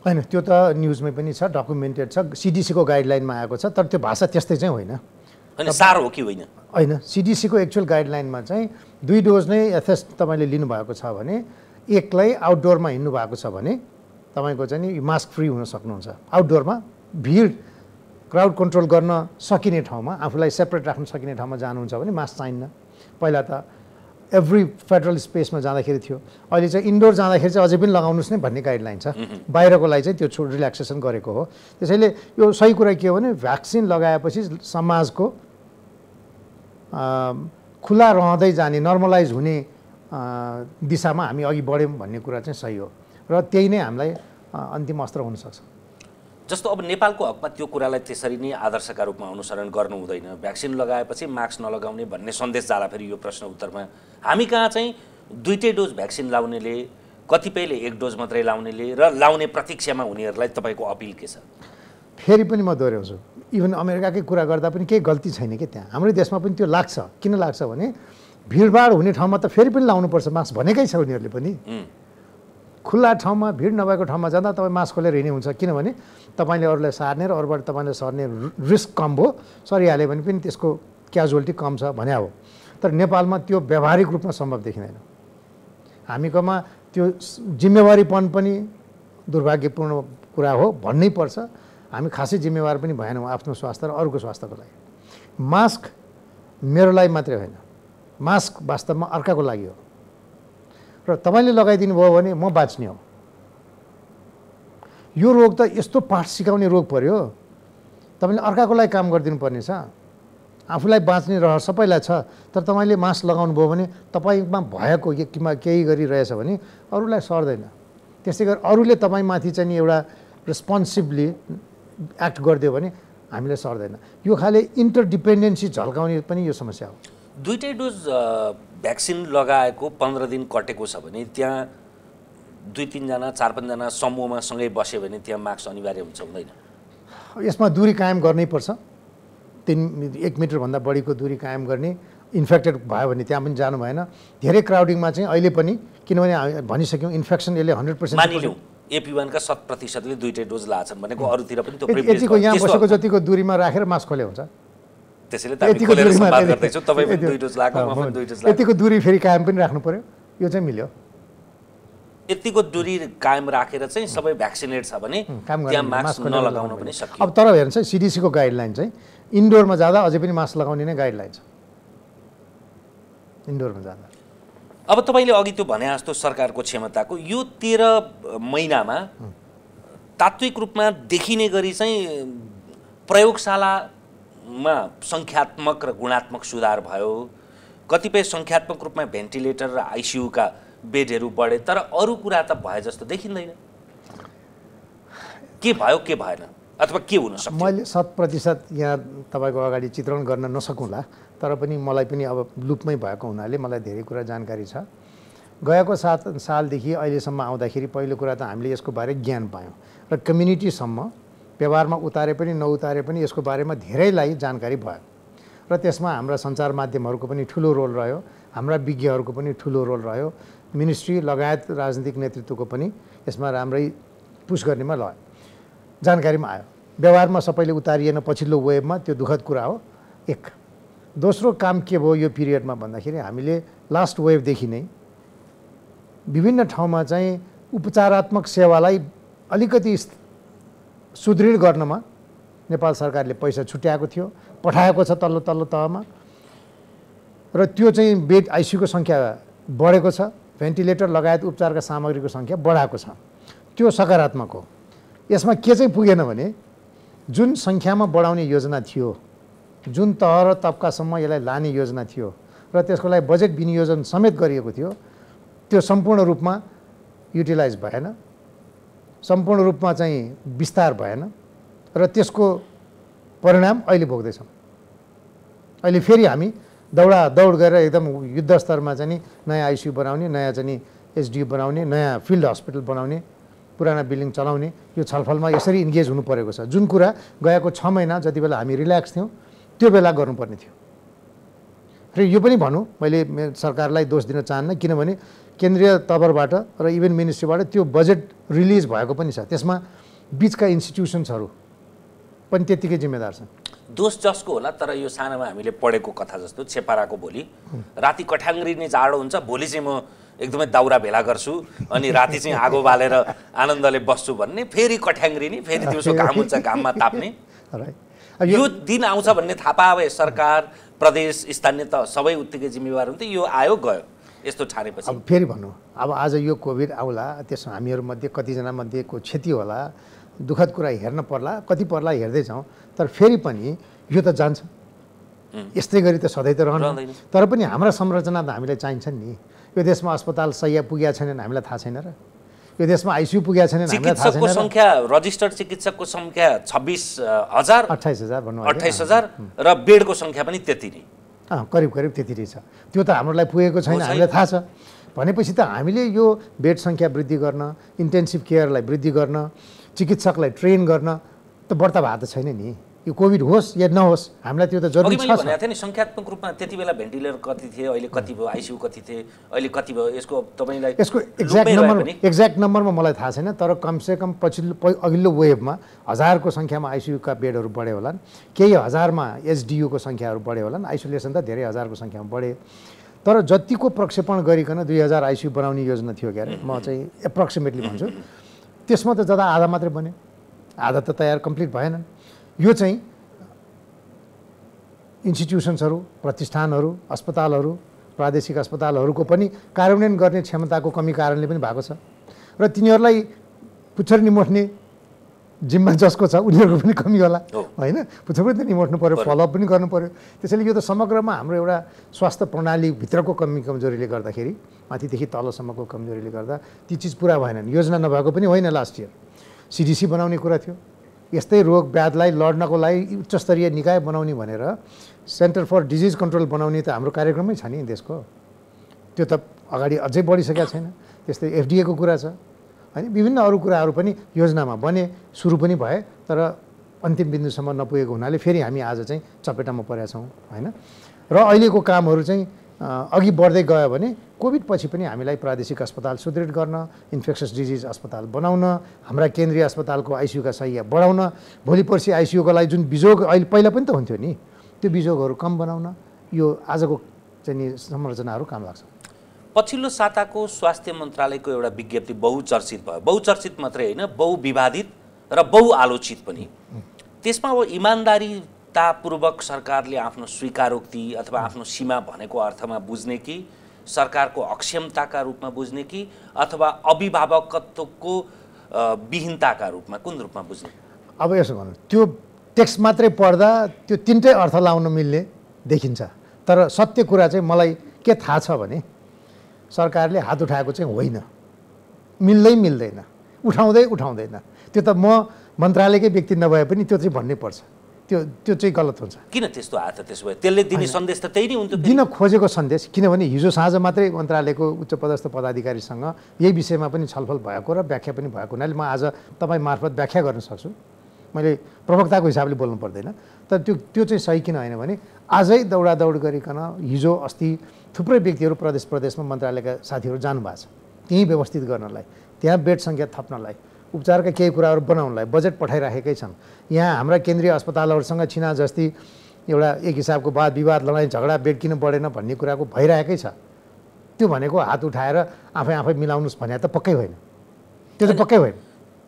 होइन त्यो त न्युजमै पनि छ डकुमेन्टेड छ सिडिसीको गाइडलाइनमा आएको छ तर त्यो भाषा त्यस्तै चाहिँ होइन होइन साह्रो हो कि होइन होइन सिडिसीको एक्चुअल गाइडलाइनमा चाहिँ दुई डोज नै यथेष्ट तपाईँले लिनुभएको छ भने एकलाई आउटडोरमा हिँड्नु भएको छ भने तपाईँको चाहिँ नि मास्क फ्री हुन सक्नुहुन्छ आउटडोरमा भिड क्राउड कन्ट्रोल गर्न सकिने ठाउँमा आफूलाई सेपरेट राख्न सकिने ठाउँमा जानुहुन्छ भने मास्क चाहिन्न पहिला त एभ्री फेडरल स्पेसमा जाँदाखेरि थियो अहिले चाहिँ इन्डोर जाँदाखेरि चाहिँ अझै पनि लगाउनुहोस् नै भन्ने गाइडलाइन छ बाहिरको लागि चाहिँ त्यो छोट रिल्याक्सेसन गरेको हो त्यसैले यो सही कुरा के हो भने भ्याक्सिन लगाएपछि समाजको खुला रहँदै जाने नर्मलाइज हुने दिशामा हामी अघि बढ्यौँ भन्ने कुरा चाहिँ सही हो र त्यही नै हामीलाई अन्तिम अस्त्र हुनसक्छ जस्तो अब नेपालको हकमा त्यो कुरालाई त्यसरी नै आदर्शका रूपमा अनुसरण गर्नु हुँदैन भ्याक्सिन लगाएपछि मास्क नलगाउने भन्ने सन्देश जाला फेरि यो प्रश्न उत्तरमा हामी कहाँ चाहिँ दुइटै डोज भ्याक्सिन लाउनेले कतिपयले एक डोज मात्रै लाउनेले र लाउने प्रतीक्षामा हुनेहरूलाई तपाईँको अपिल के छ फेरि पनि म दोहोऱ्याउँछु इभन अमेरिकाकै कुरा गर्दा पनि केही गल्ती छैन कि त्यहाँ हाम्रो देशमा पनि त्यो लाग्छ किन लाग्छ भने भिडभाड हुने ठाउँमा त फेरि पनि लाउनुपर्छ मास्क भनेकै छ उनीहरूले पनि खुल्ला ठाउँमा भिड नभएको ठाउँमा जाँदा तपाईँ मास्क खोलेर हुन्छ किनभने तपाईँले अरूलाई सार्ने र अरूबाट तपाईँले सर्ने रिस्क कम भयो सरिहाल्यो भने पनि त्यसको क्याजुअलिटी कम छ भन्या हो तर नेपालमा त्यो व्यावहारिक रूपमा सम्भव देखिँदैन हामीकोमा त्यो जिम्मेवारीपन पनि दुर्भाग्यपूर्ण कुरा हो भन्नै पर्छ हामी खासै जिम्मेवार पनि भएनौँ आफ्नो स्वास्थ्य र अरूको स्वास्थ्यको लागि मास्क मेरो लागि मात्रै होइन मास्क वास्तवमा अर्काको लागि हो र तपाईँले लगाइदिनु भयो भने म बाँच्ने हो यो रोग त यस्तो पाठ सिकाउने रोग पऱ्यो तपाईँले अर्काको लागि काम गरिदिनु पर्नेछ आफूलाई बाँच्ने रहर सबैलाई छ तर तपाईँले मास्क लगाउनु भयो भने तपाईँमा भएको केही गरिरहेछ भने अरूलाई सर्दैन त्यसै गरी अरूले तपाईँमाथि चाहिँ एउटा रेस्पोन्सिबली एक्ट गरिदियो भने हामीलाई सर्दैन यो खाले इन्टरडिपेन्डेन्सी झल्काउने पनि यो समस्या हो दुइटै डोज भ्याक्सिन लगाएको पन्ध्र दिन कटेको छ भने त्यहाँ दुई तिनजना चार पाँचजना समूहमा सँगै बस्यो भने त्यहाँ मास्क अनिवार्य हुन्छ हुँदैन यसमा दुरी कायम गर्नै पर्छ तिन एक मिटरभन्दा बढीको दुरी कायम गर्ने इन्फेक्टेड भयो भने त्यहाँ पनि जानु भएन धेरै क्राउडिङमा चाहिँ अहिले पनि किनभने हामी भनिसक्यौँ इन्फेक्सन यसले हन्ड्रेड पर्सेन्ट एपी वानका शत प्रतिशतले दुइटै डोज लाछन् भनेको अरूतिर पनि त्यो यहाँ बसेको जतिको दुरीमा राखेर मास्क खोले हुन्छ त्यसैले त यतिको दुरी दुई डोज दुई डोज यतिको दूरी फेरि कायम पनि राख्नु पर्यो यो चाहिँ मिल्यो यतिको दुरी कायम राखेर चाहिँ सबै भ्याक्सिनेट छ भने त्यहाँ मास्क नलगाउन पनि सक्छ अब तर हेर्नुहोस् है सिडिसीको गाइडलाइन चाहिँ इन्डोरमा जाँदा अझै पनि मास्क लगाउने नै गाइडलाइन छ इन्डोरमा जाँदा अब तपाईँले अघि त्यो भने जस्तो सरकारको क्षमताको यो तेह्र महिनामा तात्विक रूपमा देखिने गरी चाहिँ प्रयोगशाला मा सङ्ख्यात्मक र गुणात्मक सुधार भयो कतिपय सङ्ख्यात्मक रूपमा भेन्टिलेटर र आइसियुका बेडहरू बढे तर अरू कुरा त भए जस्तो देखिँदैन के भयो के भएन अथवा के हुन सक्छ मैले शत प्रतिशत यहाँ तपाईँको अगाडि चित्रण गर्न नसकौँला तर पनि मलाई पनि अब लुपमै भएको हुनाले मलाई धेरै कुरा जानकारी छ गएको सात सालदेखि अहिलेसम्म आउँदाखेरि पहिलो कुरा त हामीले यसको बारे ज्ञान पायौँ र कम्युनिटीसम्म व्यवहारमा उतारे पनि नउतारे पनि यसको बारेमा धेरैलाई जानकारी भयो र त्यसमा हाम्रा सञ्चार माध्यमहरूको पनि ठुलो रोल रह्यो हाम्रा विज्ञहरूको पनि ठुलो रोल रह्यो मिनिस्ट्री लगायत राजनीतिक नेतृत्वको पनि यसमा राम्रै पुस गर्नेमा ल जानकारीमा आयो व्यवहारमा सबैले उतारिएन पछिल्लो वेबमा त्यो दुःखद कुरा हो एक दोस्रो काम के भयो यो पिरियडमा भन्दाखेरि हामीले लास्ट वेबदेखि नै विभिन्न ठाउँमा चाहिँ उपचारात्मक सेवालाई अलिकति सुदृढ गर्नमा नेपाल सरकारले पैसा छुट्याएको थियो पठाएको छ तल्लो तल्लो तहमा र त्यो चाहिँ बेड आइसियुको सङ्ख्या बढेको छ भेन्टिलेटर लगायत उपचारका सामग्रीको सङ्ख्या बढाएको छ त्यो सकारात्मक हो यसमा के चाहिँ पुगेन भने जुन सङ्ख्यामा बढाउने योजना थियो जुन तह र तबकासम्म यसलाई लाने योजना थियो र त्यसको लागि बजेट विनियोजन समेत गरिएको थियो त्यो सम्पूर्ण रूपमा युटिलाइज भएन सम्पूर्ण रूपमा चाहिँ विस्तार भएन र त्यसको परिणाम अहिले भोग्दैछौँ अहिले फेरि हामी दौडा दौड गरेर एकदम युद्धस्तरमा चाहिँ नयाँ आइसियु बनाउने नयाँ चाहिँ एसडियु बनाउने नयाँ फिल्ड हस्पिटल बनाउने पुराना बिल्डिङ चलाउने यो छलफलमा यसरी इन्गेज हुनु परेको छ जुन कुरा गएको छ महिना जति बेला हामी रिल्याक्स थियौँ त्यो बेला गर्नुपर्ने थियो र यो पनि भनौँ मैले सरकारलाई दोष दिन चाहन्न किनभने केन्द्रीय तवरबाट र इभेन मिनिस्ट्रीबाट त्यो बजेट रिलिज भएको पनि छ त्यसमा बिचका इन्स्टिट्युसन्सहरू पनि त्यत्तिकै जिम्मेदार छन् दोष जसको होला तर यो सानोमा हामीले पढेको कथा जस्तो छेपाराको भोलि राति कठ्याङ्ग्री नै जाडो हुन्छ भोलि चाहिँ म एकदमै दाउरा भेला गर्छु अनि राति चाहिँ आगो बालेर आनन्दले बस्छु भन्ने फेरि कठ्याङ्ग्री नि फेरि दिउँसो घाम हुन्छ घाममा ताप्ने यो दिन आउँछ भन्ने थाहा पाए सरकार प्रदेश स्थानीय त सबै उत्तिकै जिम्मेवार हुन्थ्यो यो आयो गयो यस्तो ठानेपछि अब फेरि भन्नु अब आज यो कोभिड आउला त्यसमा हामीहरूमध्ये कतिजना मध्येको क्षति होला दुःखद कुरा हेर्न पर्ला कति पर्ला हेर्दैछौँ तर फेरि पनि यो त जान्छ यस्तै गरी त सधैँ त रहन तर पनि हाम्रा संरचना त हामीलाई चाहिन्छ नि यो देशमा अस्पताल सय पुगेका छैनन् हामीलाई थाहा छैन र यो देशमा आइसियु पुगेका छैन चिकित्सकको सङ्ख्या रजिस्टर्ड चिकित्सकको सङ्ख्या छब्बिस हजार अठाइस हजार भन्नु अठाइस हजार र बेडको सङ्ख्या पनि त्यति नै करिब करिब त्यति नै छ त्यो त हाम्रोलाई पुगेको छैन हामीलाई थाहा छ भनेपछि त हामीले यो बेड सङ्ख्या वृद्धि गर्न इन्टेन्सिभ केयरलाई वृद्धि गर्न चिकित्सकलाई ट्रेन गर्न त व्रत भएको त छैन नि यो कोभिड होस् या नहोस् हामीलाई त्यो त जरुरी छ भनेको थिएँ नि सङ्ख्यात्मक रूपमा त्यति बेला भेन्टिलेटर कति थिए अहिले कति भयो आइसियु कति थिए अहिले कति भयो यसको तपाईँलाई यसको एक्ज्याक्ट नम्बर एक्ज्याक्ट नम्बरमा मलाई थाहा छैन तर कमसेकम पछिल्लो अघिल्लो वेभमा हजारको सङ्ख्यामा आइसियुका बेडहरू बढ्यो होलान् केही हजारमा एसडियुको सङ्ख्याहरू बढ्यो होलान् आइसोलेसन त धेरै हजारको सङ्ख्यामा बढ्यो तर जतिको प्रक्षेपण गरिकन दुई हजार आइसियु बनाउने योजना थियो क्यारे म चाहिँ एप्रोक्सिमेटली भन्छु त्यसमा त जता आधा मात्रै बन्यो आधा त तयार कम्प्लिट भएनन् यो चाहिँ इन्स्टिट्युसन्सहरू प्रतिष्ठानहरू अस्पतालहरू प्रादेशिक अस्पतालहरूको पनि कार्यान्वयन गर्ने क्षमताको कमी कारणले पनि भएको छ र तिनीहरूलाई पुच्छर निमोठ्ने जिम्मा जसको छ उनीहरूको पनि कमी होला होइन पुच्छर पनि त निमोठ्नु पऱ्यो फलोअप पनि गर्नु पऱ्यो त्यसैले यो त समग्रमा हाम्रो एउटा स्वास्थ्य प्रणालीभित्रको कमी कमजोरीले गर्दाखेरि माथिदेखि तलसम्मको कमजोरीले गर्दा ती चिज पुरा भएनन् योजना नभएको पनि होइन लास्ट इयर सिडिसी बनाउने कुरा थियो यस्तै रोग व्याधलाई लड्नको लागि उच्चस्तरीय निकाय बनाउने भनेर सेन्टर फर डिजिज कन्ट्रोल बनाउने त हाम्रो कार्यक्रमै छ नि देशको त्यो त अगाडि अझै बढिसकेको छैन त्यस्तै एफडिएको कुरा छ होइन विभिन्न अरू कुराहरू पनि योजनामा बने सुरु पनि भए तर अन्तिम बिन्दुसम्म नपुगेको हुनाले फेरि हामी आज चाहिँ चपेटामा परेका छौँ होइन र अहिलेको कामहरू चाहिँ अघि बढ्दै गयो भने कोभिड पछि पनि हामीलाई प्रादेशिक अस्पताल सुदृढ गर्न इन्फेक्सस डिजिज अस्पताल बनाउन हाम्रा केन्द्रीय अस्पतालको आइसियुका सय बढाउन भोलि पर्सि आइसियुको लागि जुन बिजोग अहिले पहिला पनि त हुन्थ्यो नि त्यो बिजोगहरू कम बनाउन यो आजको चाहिँ नि संरचनाहरू काम लाग्छ पछिल्लो साताको स्वास्थ्य मन्त्रालयको एउटा विज्ञप्ति बहुचर्चित भयो बहुचर्चित मात्रै होइन बहुविवादित र बहुआलोचित पनि त्यसमा अब इमान्दारी सत्तापूर्वक सरकारले आफ्नो स्वीकारोक्ति अथवा आफ्नो सीमा भनेको अर्थमा बुझ्ने कि सरकारको अक्षमताका रूपमा बुझ्ने कि अथवा अभिभावकत्वको विहीनताका रूपमा कुन रूपमा बुझ्ने अब यसो भन्नु त्यो टेक्स्ट मात्रै पढ्दा त्यो तिनटै अर्थ लाउन मिल्ने देखिन्छ तर सत्य कुरा चाहिँ मलाई के थाहा छ भने सरकारले हात उठाएको चाहिँ होइन मिल्दै मिल्दैन उठाउँदै उठाउँदैन त्यो त म मन्त्रालयकै व्यक्ति नभए पनि त्यो चाहिँ भन्नै पर्छ त्यो त्यो चाहिँ गलत हुन्छ किन त्यस्तो आएको छ त्यसो भए त्यसले दिने सन्देश त त्यही नै हुन्थ्यो दिन खोजेको सन्देश किनभने हिजो साँझ मात्रै मन्त्रालयको उच्च पदस्थ पदाधिकारीसँग यही विषयमा पनि छलफल भएको र व्याख्या पनि भएको हुनाले म आज तपाईँ मार्फत व्याख्या गर्न सक्छु मैले प्रवक्ताको हिसाबले बोल्नु पर्दैन तर त्यो त्यो चाहिँ सही किन होइन भने आजै दौडा दौड गरिकन हिजो अस्ति थुप्रै व्यक्तिहरू प्रदेश प्रदेशमा मन्त्रालयका साथीहरू जानुभएको छ त्यहीँ व्यवस्थित गर्नलाई त्यहाँ बेड सङ्ख्या थप्नलाई उपचारका केही कुराहरू बनाउनलाई बजेट पठाइराखेकै छन् यहाँ हाम्रा केन्द्रीय अस्पतालहरूसँग छिना जस्ती एउटा एक हिसाबको वाद विवाद लडाइँ झगडा बेड किन बढेन भन्ने कुराको भइरहेकै छ त्यो भनेको हात उठाएर आफै आफै मिलाउनुहोस् भने त पक्कै होइन त्यो त पक्कै होइन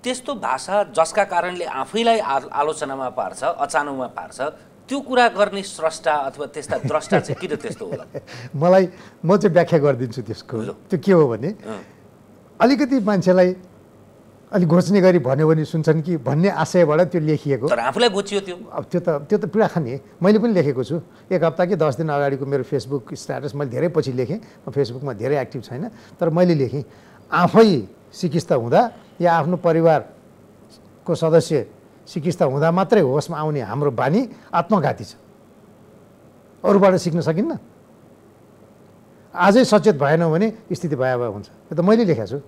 त्यस्तो भाषा जसका कारणले आफैलाई आलोचनामा पार्छ अचानोमा पार्छ त्यो कुरा गर्ने स्रष्टा अथवा त्यस्ता द्रष्टा चाहिँ किन त्यस्तो मलाई म चाहिँ व्याख्या गरिदिन्छु त्यसको त्यो के हो भने अलिकति मान्छेलाई अलिक घोच्ने गरी भन्यो भने सुन्छन् कि भन्ने आशयबाट त्यो लेखिएको तर आफूलाई घोचियो त्यो अब त्यो त त्यो त पीडा खाने मैले पनि लेखेको छु एक हप्ता कि दस दिन अगाडिको मेरो फेसबुक स्ट्याटस मैले धेरै पछि लेखेँ म फेसबुकमा धेरै एक्टिभ छैन तर मैले लेखेँ आफै सिकिस्त हुँदा या आफ्नो परिवारको सदस्य सिकिस्त हुँदा मात्रै होसमा आउने हाम्रो बानी आत्मघाती छ अरूबाट सिक्न सकिन्न आजै सचेत भएनौँ भने स्थिति भयावह हुन्छ यो त मैले लेखेको छु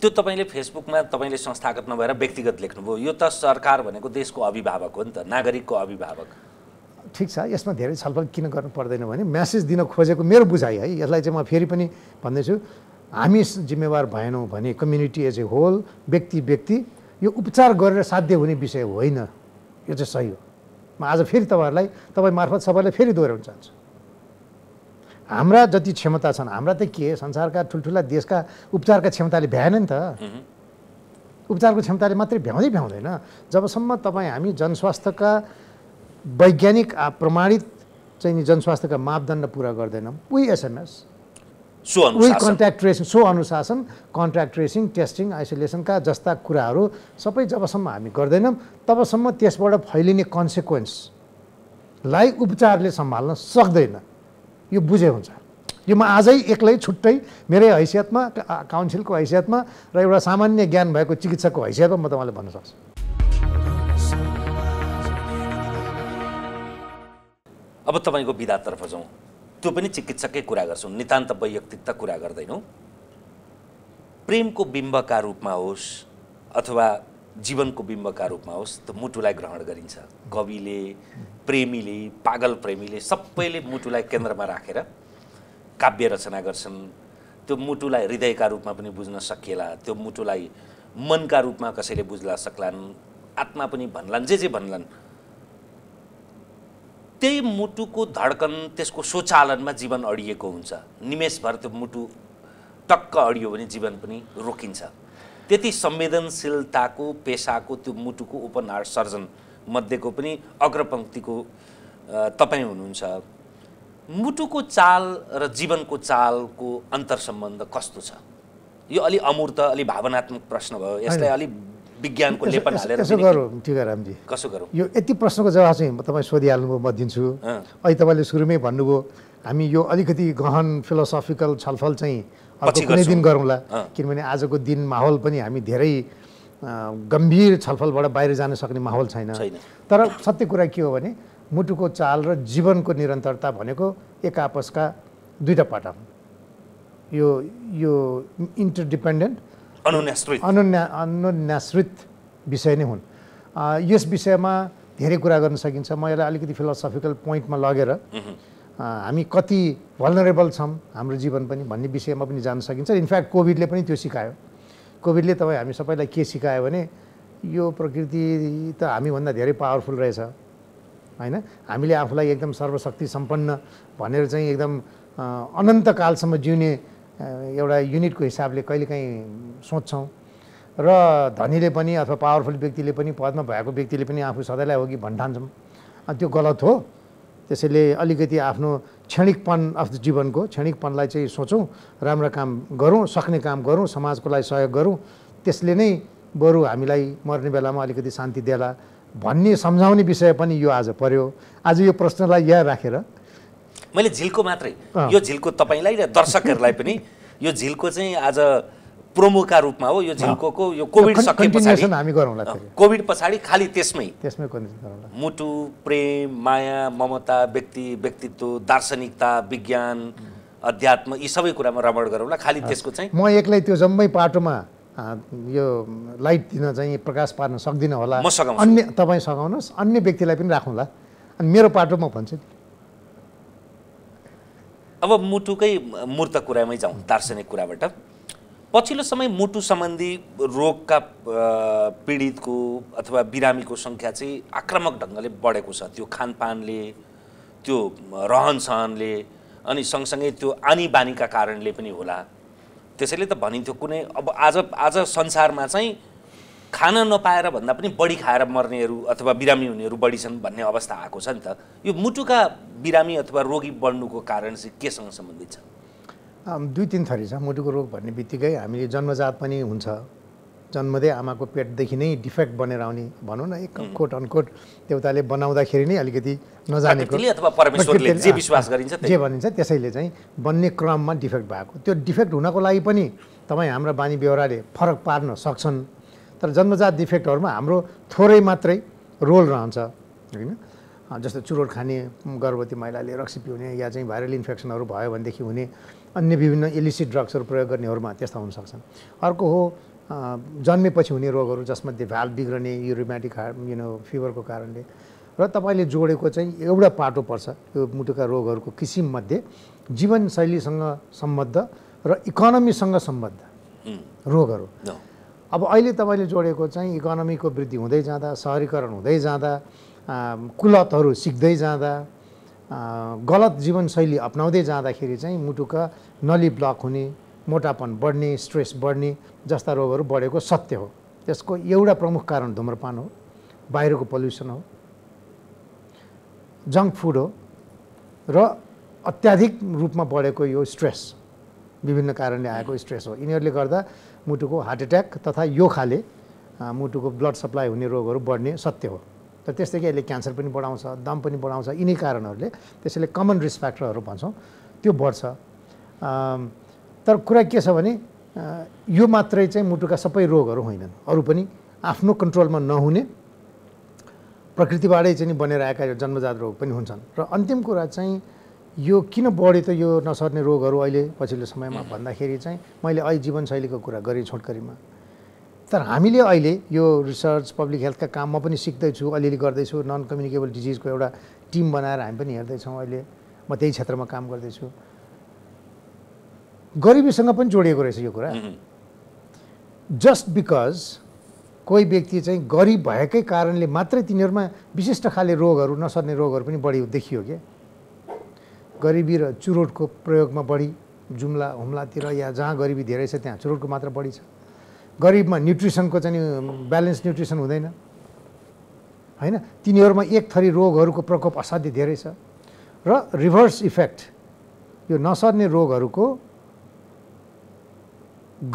त्यो तपाईँले फेसबुकमा तपाईँले संस्थागत नभएर व्यक्तिगत लेख्नुभयो यो त सरकार भनेको देशको अभिभावक हो नि त नागरिकको अभिभावक ठिक छ यसमा धेरै छलफल किन गर्नु पर्दैन भने म्यासेज दिन खोजेको मेरो बुझाइ है यसलाई चाहिँ म फेरि पनि भन्दैछु हामी जिम्मेवार भएनौँ भने कम्युनिटी एज ए होल व्यक्ति व्यक्ति यो उपचार गरेर साध्य हुने विषय होइन यो चाहिँ सही हो म आज फेरि तपाईँहरूलाई तपाईँ मार्फत सबैलाई फेरि दोहोऱ्याउन चाहन्छु हाम्रा जति क्षमता छन् हाम्रा त के संसारका ठुल्ठुला देशका उपचारका क्षमताले भ्याएन नि त उपचारको क्षमताले मात्रै भ्याउँदै भ्याउँदैन जबसम्म तपाईँ हामी जनस्वास्थ्यका वैज्ञानिक प्रमाणित चाहिँ जनस्वास्थ्यका मापदण्ड पुरा गर्दैनौँ उही एसएमएस उही कन्ट्याक्ट ट्रेसिङ सो अनुशासन कन्ट्याक्ट ट्रेसिङ टेस्टिङ आइसोलेसनका जस्ता कुराहरू सबै जबसम्म हामी गर्दैनौँ तबसम्म त्यसबाट फैलिने कन्सिक्वेन्सलाई उपचारले सम्हाल्न सक्दैन यो बुझे हुन्छ यो म आजै एक्लै छुट्टै मेरै हैसियतमा काउन्सिलको हैसियतमा र एउटा सामान्य ज्ञान भएको चिकित्सकको हैसियतमा म तपाईँलाई भन्न सक्छु अब तपाईँको विधातर्फ जाउँ त्यो पनि चिकित्सकै कुरा गर्छौँ नितान्त वैयक्तिक कुरा गर्दैनौँ प्रेमको बिम्बका रूपमा होस् अथवा जीवनको बिम्बका रूपमा होस् त मुटुलाई ग्रहण गरिन्छ कविले प्रेमीले पागल प्रेमीले सबैले मुटुलाई केन्द्रमा राखेर काव्य रचना गर्छन् त्यो मुटुलाई हृदयका रूपमा पनि बुझ्न सकिएला त्यो मुटुलाई मनका रूपमा कसैले बुझ्ला सक्लान् आत्मा पनि भन्लान् जे जे भन्लान् त्यही मुटुको धड्कन त्यसको सोचालनमा जीवन अडिएको हुन्छ निमेषभर त्यो मुटु टक्क अडियो भने जीवन पनि रोकिन्छ त्यति संवेदनशीलताको पेसाको त्यो मुटुको उपनार सर्जन मध्येको पनि अग्रपङ्क्तिको तपाईँ हुनुहुन्छ मुटुको चाल र जीवनको चालको अन्तर सम्बन्ध कस्तो छ यो अलि अमूर्त अलि भावनात्मक प्रश्न भयो यसलाई अलि विज्ञानको लेपन हालेर कसो गरौँ कसो गरौँ यो यति प्रश्नको जवाब चाहिँ तपाईँ सोधिहाल्नुभयो म दिन्छु अहिले तपाईँले सुरुमै भन्नुभयो हामी यो अलिकति गहन फिलोसफिकल छलफल चाहिँ कुनै दिन गरौँला किनभने आजको दिन माहौल पनि हामी धेरै गम्भीर छलफलबाट बाहिर जान सक्ने माहौल छैन तर सत्य कुरा के हो भने मुटुको चाल र जीवनको निरन्तरता भनेको एक आपसका दुईवटा पाटा हुन् यो यो इन्टरडिपेन्डेन्ट अनुन्याश्रित अनुन्या अनुन्याश्रित विषय नै हुन् यस विषयमा धेरै कुरा गर्न सकिन्छ म यसलाई अलिकति फिलोसफिकल पोइन्टमा लगेर हामी कति भलनरेबल छौँ हाम्रो जीवन पनि भन्ने विषयमा पनि जान सकिन्छ इनफ्याक्ट कोभिडले पनि त्यो सिकायो कोभिडले तपाईँ हामी सबैलाई के सिकायो भने यो प्रकृति त हामीभन्दा धेरै पावरफुल रहेछ होइन हामीले आफूलाई एकदम सर्वशक्ति सम्पन्न भनेर चाहिँ एकदम अनन्त कालसम्म जिउने एउटा युनिटको हिसाबले कहिलेकाहीँ सोच्छौँ र धनीले पनि अथवा पावरफुल व्यक्तिले पनि पदमा भएको व्यक्तिले पनि आफू सधैँलाई हो कि भन्ठान्छौँ त्यो गलत हो त्यसैले अलिकति आफ्नो क्षणिकपन आफ्नो जीवनको क्षणिकपनलाई चाहिँ सोचौँ राम्रो काम गरौँ सक्ने काम गरौँ समाजको लागि सहयोग गरौँ त्यसले नै बरु हामीलाई मर्ने बेलामा अलिकति शान्ति देला भन्ने सम्झाउने विषय पनि यो आज पर्यो आज यो प्रश्नलाई यहाँ राखेर मैले झिल्को मात्रै यो झिल्को तपाईँलाई र दर्शकहरूलाई पनि यो झिल्को चाहिँ आज प्रोमोका रूपमा हो यो झिल्को यो कोभिड कोभिड पछाडि खालि त्यसमै त्यसमै मुटु प्रेम माया ममता व्यक्ति व्यक्तित्व दार्शनिकता विज्ञान अध्यात्म यी सबै कुरामा रमण गरौँला खालि त्यसको चाहिँ म एक्लै त्यो जम्मै पाटोमा यो लाइट दिन चाहिँ प्रकाश पार्न सक्दिनँ होला म सघाउँ अन्य तपाईँ सघाउनुहोस् अन्य व्यक्तिलाई पनि राखौँला अनि मेरो पाटो म भन्छु नि अब मुटुकै मूर्त कुरामै जाउँ दार्शनिक कुराबाट पछिल्लो समय मुटु सम्बन्धी रोगका पीडितको अथवा बिरामीको सङ्ख्या चाहिँ आक्रमक ढङ्गले बढेको छ त्यो खानपानले त्यो रहनसहनले अनि सँगसँगै त्यो आनी बानीका कारणले पनि होला त्यसैले त भनिन्थ्यो कुनै अब आज आज संसारमा चाहिँ खान नपाएर भन्दा पनि बढी खाएर मर्नेहरू अथवा बिरामी हुनेहरू बढी छन् भन्ने अवस्था आएको छ नि त यो मुटुका बिरामी अथवा रोगी बढ्नुको कारण चाहिँ केसँग सम्बन्धित छ दुई तिन थरी छ मुटुको रोग भन्ने बित्तिकै हामीले जन्मजात पनि हुन्छ जन्मदै आमाको पेटदेखि नै डिफेक्ट बनेर आउने भनौँ न एक कोट अनकोट देउताले बनाउँदाखेरि नै अलिकति नजानेको जे भनिन्छ त्यसैले चाहिँ बन्ने क्रममा डिफेक्ट भएको त्यो डिफेक्ट हुनको लागि पनि तपाईँ हाम्रो बानी बेहोराले फरक पार्न सक्छन् तर जन्मजात डिफेक्टहरूमा हाम्रो थोरै मात्रै रोल रहन्छ होइन जस्तो चुरोट खाने गर्भवती महिलाले रक्सी पिउने या चाहिँ भाइरल इन्फेक्सनहरू भयो भनेदेखि हुने अन्य विभिन्न इलिसिड ड्रग्सहरू प्रयोग गर्नेहरूमा त्यस्ता हुनसक्छन् अर्को हो जन्मेपछि हुने रोगहरू जसमध्ये भ्याल बिग्रने यो रिमेटिक हार्ट युनो फिभरको कारणले र तपाईँले जोडेको चाहिँ एउटा पाटो पर्छ यो मुटुका रोगहरूको किसिममध्ये जीवनशैलीसँग सम्बद्ध र इकोनोमीसँग सम्बद्ध रोगहरू अब अहिले तपाईँले जोडेको चाहिँ इकोनोमीको वृद्धि हुँदै जाँदा सहरीकरण हुँदै जाँदा कुलतहरू सिक्दै जाँदा गलत जीवनशैली अप्नाउँदै जाँदाखेरि चाहिँ मुटुका नली ब्लक हुने मोटापन बढ्ने स्ट्रेस बढ्ने जस्ता रोगहरू बढेको सत्य हो त्यसको एउटा प्रमुख कारण धुम्रपान हो बाहिरको पल्युसन हो जङ्क फुड हो र अत्याधिक रूपमा बढेको यो स्ट्रेस विभिन्न कारणले आएको स्ट्रेस हो यिनीहरूले गर्दा मुटुको हार्ट एट्याक तथा यो खाले मुटुको ब्लड सप्लाई हुने रोगहरू बढ्ने सत्य हो तर त्यस्तै कि अहिले क्यान्सर पनि बढाउँछ दम पनि बढाउँछ यिनै कारणहरूले त्यसैले कमन रिस्क फ्याक्टरहरू भन्छौँ त्यो बढ्छ तर कुरा के छ भने यो मात्रै चाहिँ मुटुका सबै रोगहरू होइनन् अरू पनि आफ्नो कन्ट्रोलमा नहुने प्रकृतिबाटै चाहिँ बनेर आएका यो जन्मजात रोग पनि हुन्छन् र अन्तिम कुरा चाहिँ यो किन बढ्यो त यो नसर्ने रोगहरू अहिले पछिल्लो समयमा भन्दाखेरि चाहिँ मैले अहिले जीवनशैलीको कुरा गरेँ छोटकरीमा तर हामीले अहिले यो रिसर्च पब्लिक हेल्थका काममा पनि सिक्दैछु अलिअलि गर्दैछु नन कम्युनिकेबल डिजिजको एउटा टिम बनाएर हामी पनि हेर्दैछौँ अहिले म त्यही क्षेत्रमा काम गर्दैछु गरिबीसँग पनि जोडिएको रहेछ यो कुरा जस्ट बिकज कोही व्यक्ति चाहिँ गरिब भएकै कारणले मात्रै तिनीहरूमा विशिष्ट खाले रोगहरू नसर्ने रोगहरू पनि बढी देखियो क्या गरिबी र चुरोटको प्रयोगमा बढी जुम्ला हुम्लातिर या जहाँ गरिबी धेरै छ त्यहाँ चुरोटको मात्रा बढी छ गरिबमा न्युट्रिसनको चाहिँ ब्यालेन्स न्युट्रिसन हुँदैन होइन तिनीहरूमा एक थरी रोगहरूको प्रकोप असाध्य धेरै छ र रिभर्स इफेक्ट यो नसर्ने रोगहरूको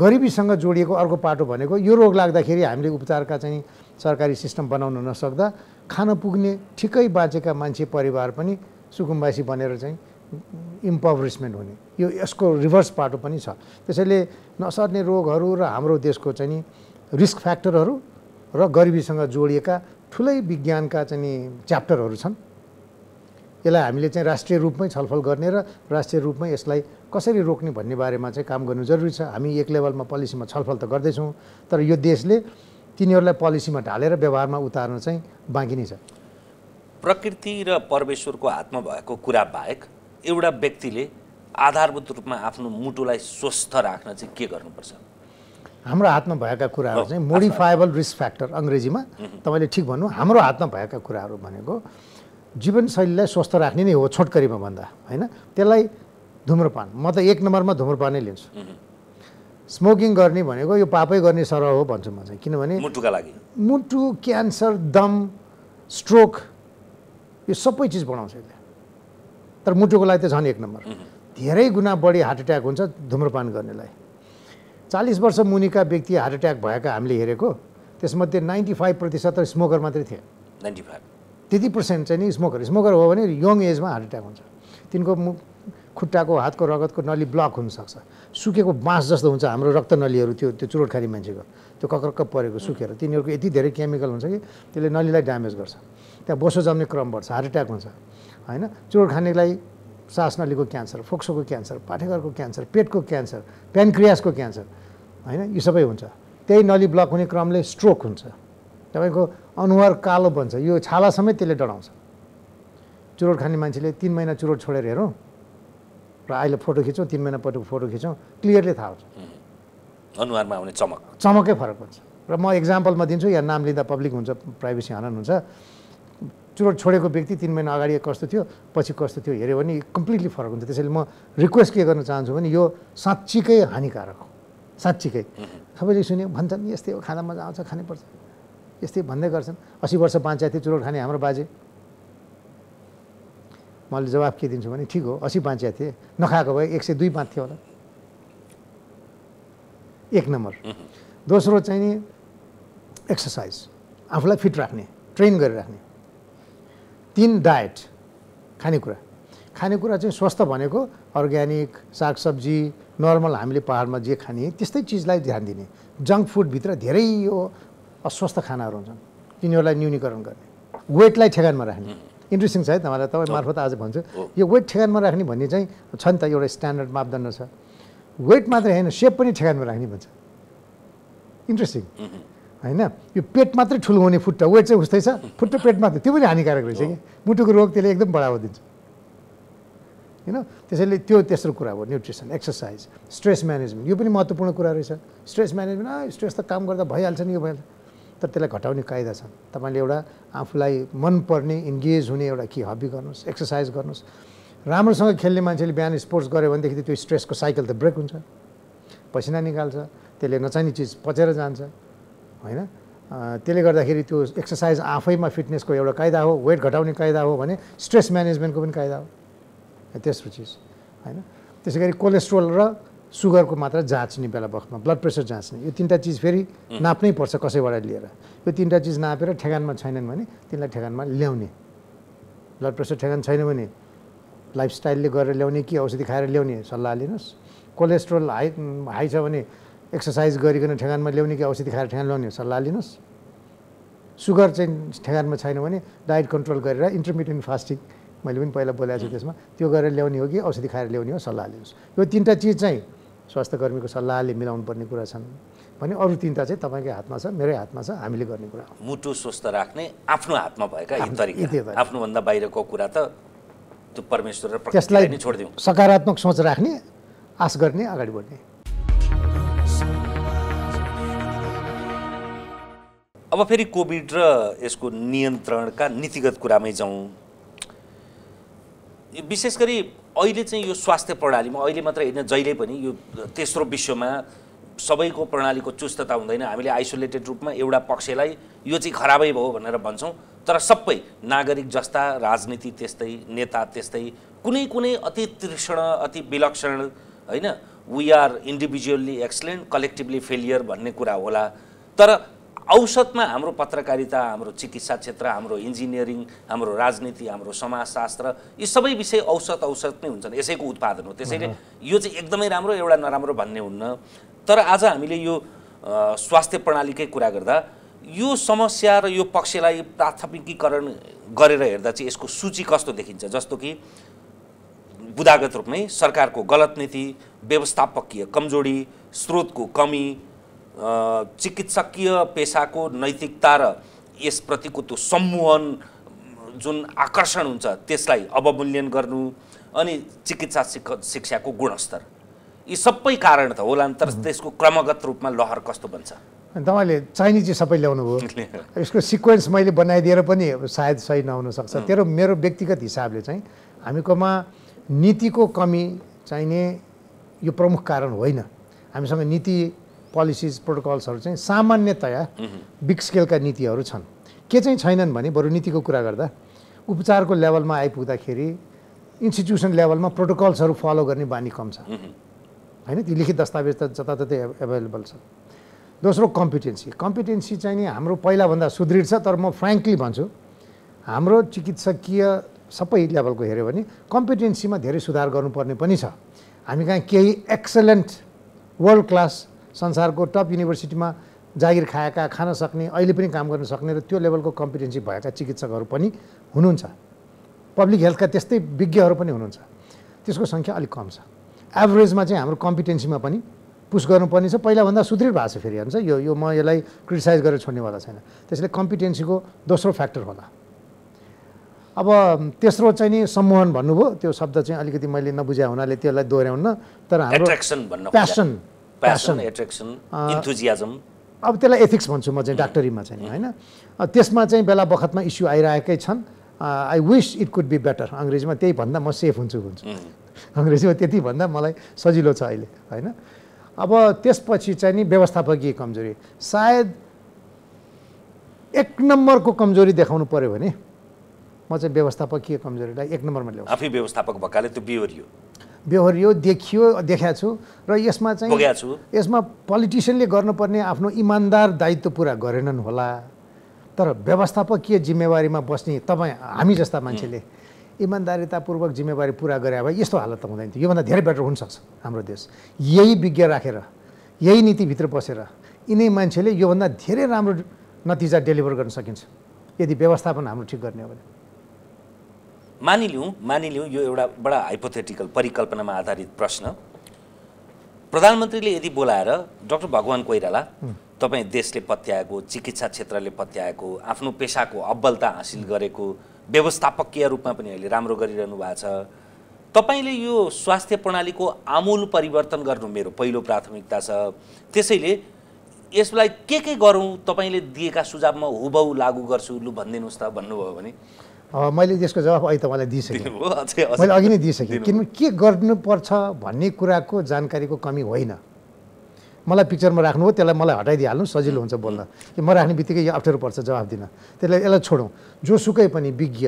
गरिबीसँग जोडिएको अर्को पाटो भनेको यो रोग लाग्दाखेरि हामीले उपचारका चाहिँ सरकारी सिस्टम बनाउन नसक्दा खान पुग्ने ठिकै बाँचेका मान्छे परिवार पनि सुकुम्बासी बनेर चाहिँ इम्पोभरिसमेन्ट हुने यो यसको रिभर्स पाटो पनि छ त्यसैले नसर्ने रोगहरू र हाम्रो देशको चाहिँ नि रिस्क फ्याक्टरहरू र गरिबीसँग जोडिएका ठुलै विज्ञानका चाहिँ नि च्याप्टरहरू छन् यसलाई हामीले चाहिँ राष्ट्रिय रूपमै छलफल गर्ने र राष्ट्रिय रूपमै यसलाई कसरी रोक्ने भन्ने बारेमा चाहिँ काम गर्नु जरुरी छ हामी एक लेभलमा पोलिसीमा छलफल त गर्दैछौँ तर यो देशले तिनीहरूलाई पोलिसीमा ढालेर व्यवहारमा उतार्न चाहिँ बाँकी नै छ प्रकृति र परमेश्वरको हातमा भएको कुरा बाहेक एउटा व्यक्तिले आधारभूत रूपमा आफ्नो मुटुलाई स्वस्थ राख्न चाहिँ के गर्नुपर्छ हाम्रो हातमा भएका कुराहरू चाहिँ मोडिफाएबल रिस्क फ्याक्टर अङ्ग्रेजीमा तपाईँले ठिक भन्नु हाम्रो हातमा भएका कुराहरू भनेको जीवनशैलीलाई स्वस्थ राख्ने नै हो छोटकरीमा भन्दा होइन त्यसलाई धुम्रपान म त एक नम्बरमा धुम्रपानै लिन्छु स्मोकिङ गर्ने भनेको यो पापै गर्ने सरह हो भन्छु म चाहिँ किनभने मुटुका लागि मुटु क्यान्सर दम स्ट्रोक यो सबै चिज बढाउँछ तर मुटुको लागि त झन् एक नम्बर धेरै गुणा बढी हार्ट एट्याक हुन्छ धुम्रपान गर्नेलाई चालिस वर्ष मुनिका व्यक्ति हार्ट एट्याक भएका हामीले हेरेको त्यसमध्ये नाइन्टी फाइभ प्रतिशत त स्मोकर मात्रै थिए नाइन्टी फाइभ त्यति पर्सेन्ट चाहिँ नि स्मोकर स्मोकर हो भने यङ एजमा हार्ट एट्याक हुन्छ तिनको मु खुट्टाको हातको रगतको नली ब्लक हुनसक्छ सुकेको बाँस जस्तो हुन्छ हाम्रो रक्त नलीहरू त्यो त्यो चुरोट खाने मान्छेको त्यो कक्रक्क परेको सुकेर तिनीहरूको यति धेरै केमिकल हुन्छ कि त्यसले नलीलाई ड्यामेज गर्छ त्यहाँ बोसो जम्ने क्रम बढ्छ हार्ट एट्याक हुन्छ होइन चुरोट खानेलाई सास नलीको क्यान्सर फोक्सोको क्यान्सर पाठेघरको क्यान्सर पेटको क्यान्सर प्यानक्रियासको क्यान्सर होइन यो सबै हुन्छ त्यही नली ब्लक हुने क्रमले स्ट्रोक हुन्छ तपाईँको अनुहार कालो बन्छ यो छालासम्मै त्यसले डढाउँछ चुरोट खाने मान्छेले तिन महिना चुरोट छोडेर हेरौँ र अहिले फोटो खिचौँ तिन महिनापट्टिको फोटो खिचौँ क्लियरली थाहा हुन्छ अनुहारमा आउने चमक चमकै फरक हुन्छ र म इक्जाम्पल दिन्छु या नाम लिँदा पब्लिक हुन्छ प्राइभेसी हनन हुन्छ चुरोट छोडेको व्यक्ति तिन महिना अगाडि कस्तो थियो पछि कस्तो थियो हेऱ्यो भने कम्प्लिटली फरक हुन्छ त्यसैले म रिक्वेस्ट के गर्न चाहन्छु भने यो साँच्चीकै हानिकारक हो साँच्चीकै सबैले सुन्यो भन्छन् यस्तै हो खाना मजा आउँछ खानैपर्छ यस्तै भन्दै गर्छन् असी वर्ष बाँचे थियो चुरोट खाने हाम्रो बाजे मैले जवाब के दिन्छु भने ठिक हो असी बाँचे थिएँ नखाएको भए एक सय दुई बाँच्थ्यो होला एक नम्बर दोस्रो चाहिँ नि एक्सर्साइज आफूलाई फिट राख्ने ट्रेन गरिराख्ने तिन डायट खानेकुरा खानेकुरा चाहिँ स्वस्थ भनेको अर्ग्यानिक सागसब्जी नर्मल हामीले पाहाडमा जे खाने त्यस्तै चिजलाई ध्यान दिने जङ्क फुडभित्र धेरै यो अस्वस्थ खानाहरू हुन्छन् तिनीहरूलाई न्यूनीकरण गर्ने वेटलाई ठेगानमा राख्ने इन्ट्रेस्टिङ छ है तपाईँलाई तपाईँ मार्फत आज भन्छु यो वेट ठेगानमा राख्ने भन्ने चाहिँ छ नि त एउटा स्ट्यान्डर्ड मापदण्ड छ वेट मात्रै होइन सेप पनि ठेगानमा राख्ने भन्छ इन्ट्रेस्टिङ होइन यो पेट मात्रै ठुलो हुने फुट्टा वेट चाहिँ उस्तै छ फुट्टा पेट मात्रै त्यो पनि हानिकारक रहेछ कि मुटुको रोग त्यसले एकदम बढावा दिन्छ होइन त्यसैले त्यो तेस्रो कुरा हो न्युट्रिसन एक्सर्साइज स्ट्रेस म्यानेजमेन्ट यो पनि महत्त्वपूर्ण कुरा रहेछ स्ट्रेस म्यानेजमेन्ट आ स्ट्रेस त काम गर्दा भइहाल्छ नि यो भइहाल्छ तर त्यसलाई घटाउने कायदा छ तपाईँले एउटा आफूलाई मनपर्ने इन्गेज हुने एउटा के हबी गर्नुहोस् एक्सर्साइज गर्नुहोस् राम्रोसँग खेल्ने मान्छेले बिहान स्पोर्ट्स गऱ्यो भनेदेखि त्यो स्ट्रेसको साइकल त ब्रेक हुन्छ पसिना निकाल्छ त्यसले नचाहिने चिज पचेर जान्छ होइन त्यसले गर्दाखेरि त्यो एक्सर्साइज आफैमा फिटनेसको एउटा कायदा हो वेट घटाउने कायदा हो भने स्ट्रेस म्यानेजमेन्टको पनि कायदा हो तेस्रो चिज होइन त्यसै गरी कोलेस्ट्रोल र सुगरको मात्रा जाँच्ने बेला बखतमा ब्लड प्रेसर जाँच्ने यो तिनवटा चिज फेरि नाप्नै पर्छ कसैबाट लिएर यो तिनवटा चिज नापेर ठेगानमा छैनन् भने तिनलाई ठेगानमा ल्याउने ब्लड प्रेसर ठेगान छैन भने लाइफस्टाइलले गरेर ल्याउने कि औषधि खाएर ल्याउने सल्लाह लिनुहोस् कोलेस्ट्रोल हाई हाई छ भने एक्सर्साइज गरिकन ठेगानमा ल्याउने कि औषधि खाएर ठेगान ल्याउने सल्लाह लिनुहोस् सुगर चाहिँ ठेगानमा छैन भने डायट कन्ट्रोल गरेर इन्टरमिडियन्ट फास्टिङ मैले पनि पहिला बोलाएको छु त्यसमा त्यो गरेर ल्याउने हो कि औषधि खाएर ल्याउने हो सल्लाह लिनुहोस् यो तिनवटा चिज चाहिँ स्वास्थ्यकर्मीको सल्लाहले मिलाउनु पर्ने कुरा छन् भने अरू तिनवटा चाहिँ तपाईँकै हातमा छ मेरै हातमा छ हामीले गर्ने कुरा हो मुटु स्वस्थ राख्ने आफ्नो हातमा भएका आफ्नोभन्दा बाहिरको कुरा त त्यो परमेश्वर त्यसलाई छोडिदिउँ सकारात्मक सोच राख्ने आश गर्ने अगाडि बढ्ने अब फेरि कोभिड र यसको नियन्त्रणका नीतिगत कुरामै जाउँ विशेष गरी अहिले चाहिँ यो स्वास्थ्य प्रणालीमा अहिले मात्रै होइन जहिले पनि यो तेस्रो विश्वमा सबैको प्रणालीको चुस्तता हुँदैन हामीले आइसोलेटेड रूपमा एउटा पक्षलाई यो चाहिँ खराबै भयो भनेर भन्छौँ तर सबै नागरिक जस्ता राजनीति त्यस्तै नेता त्यस्तै कुनै कुनै अति तीक्षण अति विलक्षण होइन we are individually excellent collectively failure भन्ने कुरा होला तर औसतमा हाम्रो पत्रकारिता हाम्रो चिकित्सा क्षेत्र हाम्रो इन्जिनियरिङ हाम्रो राजनीति हाम्रो समाजशास्त्र यी सबै विषय औसत औसत नै हुन्छन् यसैको उत्पादन हो त्यसैले यो चाहिँ एकदमै राम्रो एउटा नराम्रो भन्ने हुन्न तर आज हामीले यो स्वास्थ्य प्रणालीकै कुरा गर्दा यो समस्या र यो पक्षलाई प्राथमिकीकरण गरेर हेर्दा चाहिँ यसको सूची कस्तो देखिन्छ जस्तो कि बुदागत रूपमै सरकारको गलत नीति व्यवस्थापकीय कमजोरी स्रोतको कमी चिकित्सकीय पेसाको नैतिकता र यसप्रतिको त्यो सम्मोहन जुन आकर्षण हुन्छ त्यसलाई अवमूल्यन गर्नु अनि चिकित्सा शिक्षाको गुणस्तर यी सबै कारण त होला नि तर त्यसको क्रमगत रूपमा लहर कस्तो बन्छ तपाईँले चाहिने चाहिँ सबै ल्याउनु भयो यसको सिक्वेन्स मैले बनाइदिएर पनि सायद सही नहुन सक्छ तर मेरो व्यक्तिगत हिसाबले चाहिँ हामीकोमा नीतिको कमी चाहिने यो प्रमुख कारण होइन हामीसँग नीति पोलिसिज प्रोटोकल्सहरू चाहिँ सामान्यतया बिग स्केलका नीतिहरू छन् के चाहिँ छैनन् भने बरु नीतिको कुरा गर्दा उपचारको लेभलमा आइपुग्दाखेरि इन्स्टिट्युसन लेभलमा प्रोटोकल्सहरू फलो गर्ने बानी कम छ होइन त्यो लिखित दस्तावेज त जताततै एभाइलेबल छ दोस्रो कम्पिटेन्सी कम्पिटेन्सी चाहिँ नि हाम्रो पहिलाभन्दा सुदृढ छ तर म फ्रेङ्कली भन्छु हाम्रो चिकित्सकीय सबै लेभलको हेऱ्यो भने कम्पिटेन्सीमा धेरै सुधार गर्नुपर्ने पनि छ हामी कहाँ केही एक्सलेन्ट वर्ल्ड क्लास संसारको टप युनिभर्सिटीमा जागिर खाएका खान सक्ने अहिले पनि काम गर्न सक्ने र त्यो लेभलको कम्पिटेन्सी भएका चिकित्सकहरू पनि हुनुहुन्छ पब्लिक हेल्थका त्यस्तै विज्ञहरू पनि हुनुहुन्छ त्यसको सङ्ख्या अलिक कम छ एभरेजमा चाहिँ हाम्रो कम्पिटेन्सीमा पनि पुस गर्नुपर्ने छ पहिलाभन्दा सुदृढ भएको छ फेरि हेर्नुहोस् यो यो म यसलाई क्रिटिसाइज गरेर छोड्नेवाला छैन त्यसले कम्पिटेन्सीको दोस्रो फ्याक्टर होला अब तेस्रो चाहिँ नि सम्मोहन भन्नुभयो त्यो शब्द चाहिँ अलिकति मैले नबुझाए हुनाले त्यसलाई दोहोऱ्याउन तर हाम्रो प्यासन प्यासन एट्र्याक्सन इन्थुजियाजम अब त्यसलाई एथिक्स भन्छु म चाहिँ डाक्टरीमा चाहिँ mm. होइन त्यसमा चाहिँ बेला बखतमा इस्यु आइरहेकै छन् I wish it could be better अङ्ग्रेजीमा त्यही भन्दा म सेफ हुन्छु हुन्छु mm. अङ्ग्रेजीमा त्यति भन्दा मलाई सजिलो छ अहिले होइन अब त्यसपछि चाहिँ नि व्यवस्थापकीय कमजोरी सायद एक नम्बरको कमजोरी देखाउनु पऱ्यो भने म चाहिँ व्यवस्थापकीय कमजोरीलाई एक नम्बरमा ल्याउँछु आफै व्यवस्थापक भएकाले त्यो बिहोरियो बेहोरियो देखियो देखाएको छु र यसमा चाहिँ यसमा पोलिटिसियनले गर्नुपर्ने आफ्नो इमान्दार दायित्व पुरा गरेनन् होला तर व्यवस्थापकीय जिम्मेवारीमा बस्ने तपाईँ हामी जस्ता मान्छेले इमान्दारितापूर्वक जिम्मेवारी पुरा गरे भए यस्तो हालत त हुँदैन थियो योभन्दा धेरै बेटर हुनसक्छ हाम्रो देश यही विज्ञ राखेर यही नीतिभित्र बसेर यिनै मान्छेले योभन्दा धेरै राम्रो नतिजा डेलिभर गर्न सकिन्छ यदि व्यवस्थापन हाम्रो ठिक गर्ने हो भने मानिलिउँ मानिलिउँ यो एउटा बडा हाइपोथेटिकल परिकल्पनामा आधारित प्रश्न प्रधानमन्त्रीले यदि बोलाएर डक्टर भगवान् कोइराला तपाईँ देशले पत्याएको चिकित्सा क्षेत्रले पत्याएको आफ्नो पेसाको अब्बलता हासिल गरेको व्यवस्थापकीय रूपमा पनि अहिले राम्रो गरिरहनु भएको छ तपाईँले यो स्वास्थ्य प्रणालीको आमूल परिवर्तन गर्नु मेरो पहिलो प्राथमिकता छ त्यसैले यसलाई के के गरौँ तपाईँले दिएका सुझावमा हुबहु लागू गर्छु लु भनिदिनुहोस् त भन्नुभयो भने मैले त्यसको जवाब अहिले तपाईँलाई दिइसकेँ मैले अघि नै दिइसकेँ किनभने के गर्नुपर्छ भन्ने कुराको जानकारीको कमी होइन मलाई पिक्चरमा राख्नु हो त्यसलाई मलाई हटाइदिइहाल्नु सजिलो हुन्छ बोल्न कि म राख्ने बित्तिकै यो अप्ठ्यारो पर्छ जवाब दिन त्यसलाई यसलाई छोडौँ जोसुकै पनि विज्ञ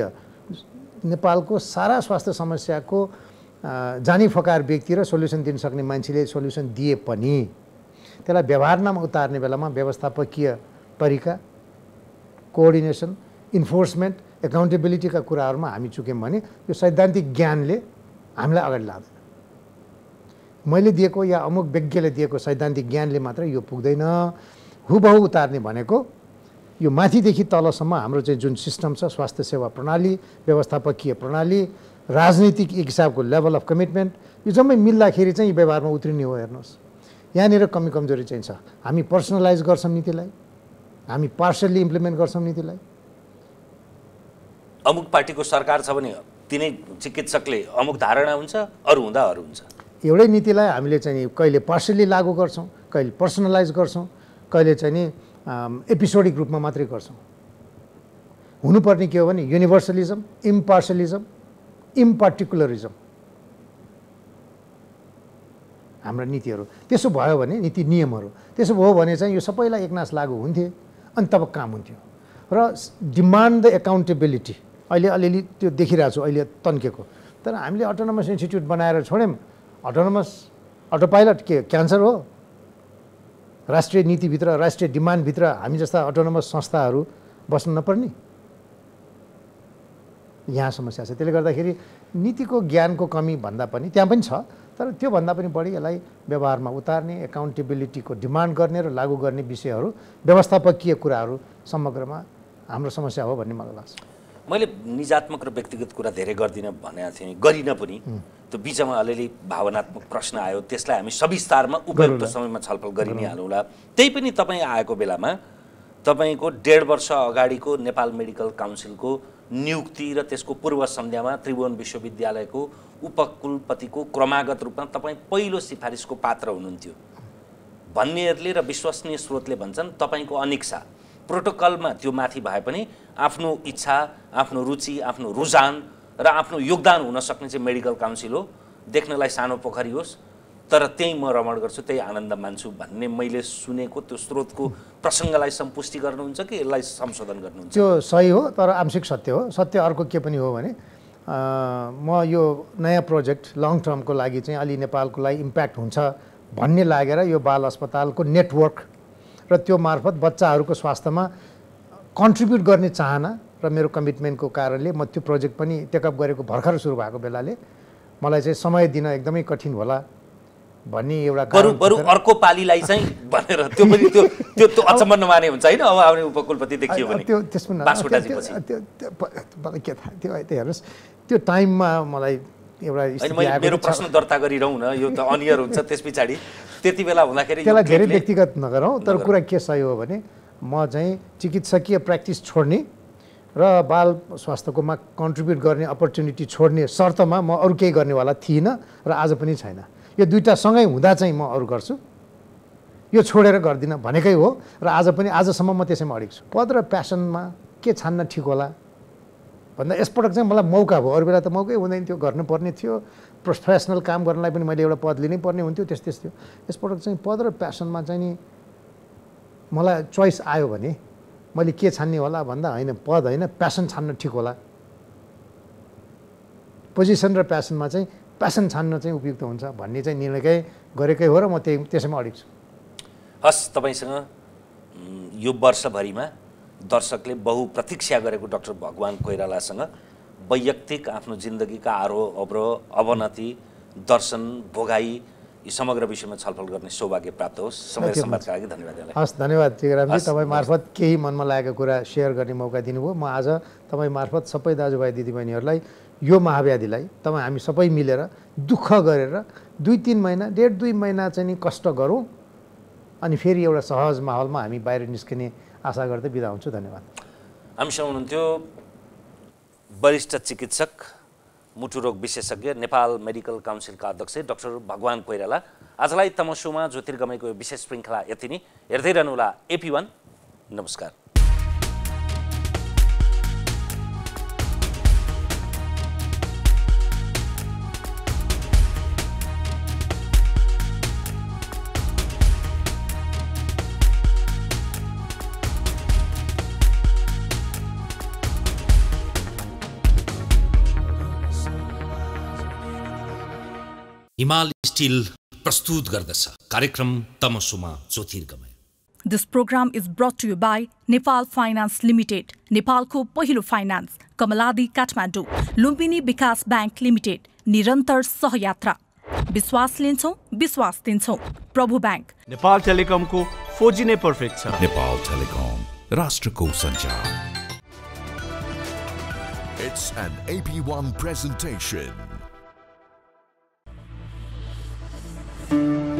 नेपालको सारा स्वास्थ्य समस्याको जानी फकार व्यक्ति र सोल्युसन दिन सक्ने मान्छेले सोल्युसन दिए पनि त्यसलाई व्यवहारनामा उतार्ने बेलामा व्यवस्थापकीय तरिका कोअर्डिनेसन इन्फोर्समेन्ट एकाउन्टेबिलिटीका कुराहरूमा हामी चुक्यौँ भने यो सैद्धान्तिक ज्ञानले हामीलाई अगाडि लाँदैन मैले दिएको या अमुक विज्ञले दिएको सैद्धान्तिक ज्ञानले मात्र यो पुग्दैन हुबहु उतार्ने भनेको यो माथिदेखि तलसम्म हाम्रो चाहिँ जुन सिस्टम छ स्वास्थ्य सेवा प्रणाली व्यवस्थापकीय प्रणाली राजनीतिक एक हिसाबको लेभल अफ कमिटमेन्ट यो जम्मै मिल्दाखेरि चाहिँ व्यवहारमा उत्रिने हो हेर्नुहोस् यहाँनिर कमी कमजोरी चाहिँ छ हामी पर्सनलाइज गर्छौँ नीतिलाई हामी पार्सल्ली इम्प्लिमेन्ट गर्छौँ नीतिलाई अमुक पार्टीको सरकार छ भने तिनै चिकित्सकले अमुक धारणा हुन्छ अरू हुँदा अरू हुन्छ एउटै नीतिलाई हामीले चाहिँ कहिले पार्सली लागू गर्छौँ कहिले पर्सनलाइज गर्छौँ कहिले चाहिँ नि एपिसोडिक रूपमा मात्रै गर्छौँ हुनुपर्ने के हो भने युनिभर्सलिजम इम्पार्सलिजम इम्पार्टिकुलरिजम हाम्रा नीतिहरू त्यसो भयो भने नीति नियमहरू त्यसो भयो भने चाहिँ यो सबैलाई एकनास लागु हुन्थे अनि तब काम हुन्थ्यो र डिमान्ड द एकाउन्टेबिलिटी अहिले अलिअलि त्यो देखिरहेको छु अहिले तन्केको तर हामीले अटोनोमस इन्स्टिट्युट बनाएर छोड्यौँ अटोनोमस अटो पाइलट के क्यान्सर हो राष्ट्रिय नीतिभित्र राष्ट्रिय डिमान्डभित्र हामी जस्ता अटोनोमस संस्थाहरू बस्नु नपर्ने यहाँ समस्या छ त्यसले गर्दाखेरि नीतिको ज्ञानको कमी भन्दा पनि त्यहाँ पनि छ तर त्योभन्दा पनि बढी यसलाई व्यवहारमा उतार्ने एकाउन्टेबिलिटीको डिमान्ड गर्ने र लागू गर्ने विषयहरू व्यवस्थापकीय कुराहरू समग्रमा हाम्रो समस्या हो भन्ने मलाई लाग्छ मैले निजात्मक र व्यक्तिगत कुरा धेरै गर्दिनँ भनेको थिएँ गरिनँ पनि त्यो बिचमा अलिअलि भावनात्मक प्रश्न आयो त्यसलाई हामी सविस्तारमा उपयुक्त समयमा छलफल गरि नै हालौँला त्यही पनि तपाईँ आएको बेलामा तपाईँको डेढ वर्ष अगाडिको नेपाल मेडिकल काउन्सिलको नियुक्ति र त्यसको पूर्व सन्ध्यामा त्रिभुवन विश्वविद्यालयको उपकुलपतिको क्रमागत रूपमा तपाईँ पहिलो सिफारिसको पात्र हुनुहुन्थ्यो भन्नेहरूले र विश्वसनीय स्रोतले भन्छन् तपाईँको अनिक्षा प्रोटोकलमा त्यो माथि भए पनि आफ्नो इच्छा आफ्नो रुचि आफ्नो रुझान र आफ्नो योगदान हुन सक्ने चाहिँ मेडिकल काउन्सिल हो देख्नलाई सानो पोखरी होस् तर त्यहीँ म रमण गर्छु त्यही आनन्द मान्छु भन्ने मैले सुनेको त्यो स्रोतको प्रसङ्गलाई सम्पुष्टि गर्नुहुन्छ कि यसलाई संशोधन गर्नुहुन्छ त्यो सही हो तर आंशिक सत्य हो सत्य अर्को के पनि हो भने म यो नयाँ प्रोजेक्ट लङ टर्मको लागि चाहिँ अलि नेपालको लागि इम्प्याक्ट हुन्छ भन्ने लागेर यो बाल अस्पतालको नेटवर्क र त्यो मार्फत बच्चाहरूको स्वास्थ्यमा कन्ट्रिब्युट गर्ने चाहना र मेरो कमिटमेन्टको कारणले म त्यो प्रोजेक्ट पनि टेकअप गरेको भर्खर सुरु भएको बेलाले मलाई चाहिँ समय दिन एकदमै कठिन होला भन्ने एउटा बरु बरु अर्को पालीलाई चाहिँ भनेर त्यो पनि त्यो त्यो त्यो अचम्म नमाने हुन्छ होइन अब आउने उपकुलपति देखियो भने त्यो त्यसमा मलाई के थाहा त्यो हेर्नुहोस् त्यो टाइममा मलाई एउटा मेरो प्रश्न दर्ता गरिरहँ न यो त अनियर हुन्छ त्यस पछाडि त्यति बेला हुँदाखेरि त्यसलाई धेरै व्यक्तिगत नगरौँ तर कुरा के सही हो भने म चाहिँ चिकित्सकीय प्र्याक्टिस छोड्ने र बाल स्वास्थ्यकोमा कन्ट्रिब्युट गर्ने अपर्च्युनिटी छोड्ने शर्तमा म अरू केही गर्नेवाला थिइनँ र आज पनि छैन यो दुइटा सँगै हुँदा चाहिँ म अरू गर्छु यो छोडेर गर्दिनँ भनेकै हो र आज पनि आजसम्म म त्यसैमा अडिक छु पद र प्यासनमा के छान्न ठिक होला भन्दा यसपटक चाहिँ मलाई मौका भयो अरू बेला त मौकै हुँदैन थियो गर्नुपर्ने थियो प्रोफेसनल काम गर्नलाई पनि मैले एउटा पद लिनै पर्ने हुन्थ्यो त्यस्तो त्यस्तो थियो यसपटक चाहिँ पद र प्यासनमा चाहिँ नि मलाई चोइस आयो भने मैले के छान्ने होला भन्दा होइन पद होइन प्यासन छान्न ठिक होला पोजिसन र प्यासनमा चाहिँ प्यासन छान्न चाहिँ उपयुक्त हुन्छ भन्ने चाहिँ निर्णयकै गरेकै हो र म त्यही त्यसैमा अडिक छु हस् तपाईँसँग यो वर्षभरिमा दर्शकले बहुप्रतीक्षा गरेको डक्टर भगवान् कोइरालासँग वैयक्तिक आफ्नो जिन्दगीका आरोह अवरोह अवनति दर्शन भोगाई यी समग्र विषयमा छलफल गर्ने सौभाग्य प्राप्त होस् समय सम्बन्धका लागि धन्यवाद हस् धन्यवाद जिगरामजी तपाईँ मार्फत केही मनमा लागेको कुरा सेयर गर्ने मौका दिनुभयो म आज तपाईँ मार्फत सबै दाजुभाइ दिदीबहिनीहरूलाई यो महाव्याधिलाई तपाईँ हामी सबै मिलेर दुःख गरेर दुई तिन महिना डेढ दुई महिना चाहिँ नि कष्ट गरौँ अनि फेरि एउटा सहज माहौलमा हामी बाहिर निस्किने आशा गर्दै बिदा हुन्छु धन्यवाद हामीसँग हुनुहुन्थ्यो वरिष्ठ चिकित्सक मुटुरोग विशेषज्ञ नेपाल मेडिकल काउन्सिलका अध्यक्ष डाक्टर भगवान कोइराला आजलाई तमसोमा ज्योतिर्गमयको विशेष श्रृङ्खला यति नै हेर्दै रहनुहोला एपी वान नमस्कार हिमाल स्टिल प्रस्तुत गर्दछ कार्यक्रम तमसुमा ज्योतिर्गमय this program is brought to you by Nepal finance limited नेपालको पहिलो फाइनान्स कमलादी काठमाडौँ लुम्बिनी विकास ब्याङ्क लिमिटेड निरन्तर सहयात्रा विश्वास लिन्छौँ विश्वास दिन्छौँ प्रभु ब्याङ्क नेपाल टेलिकमको फोजी नै पर्फेक्ट छ नेपाल टेलिकम राष्ट्रको सञ्चार It's an AP1 presentation. Thank you.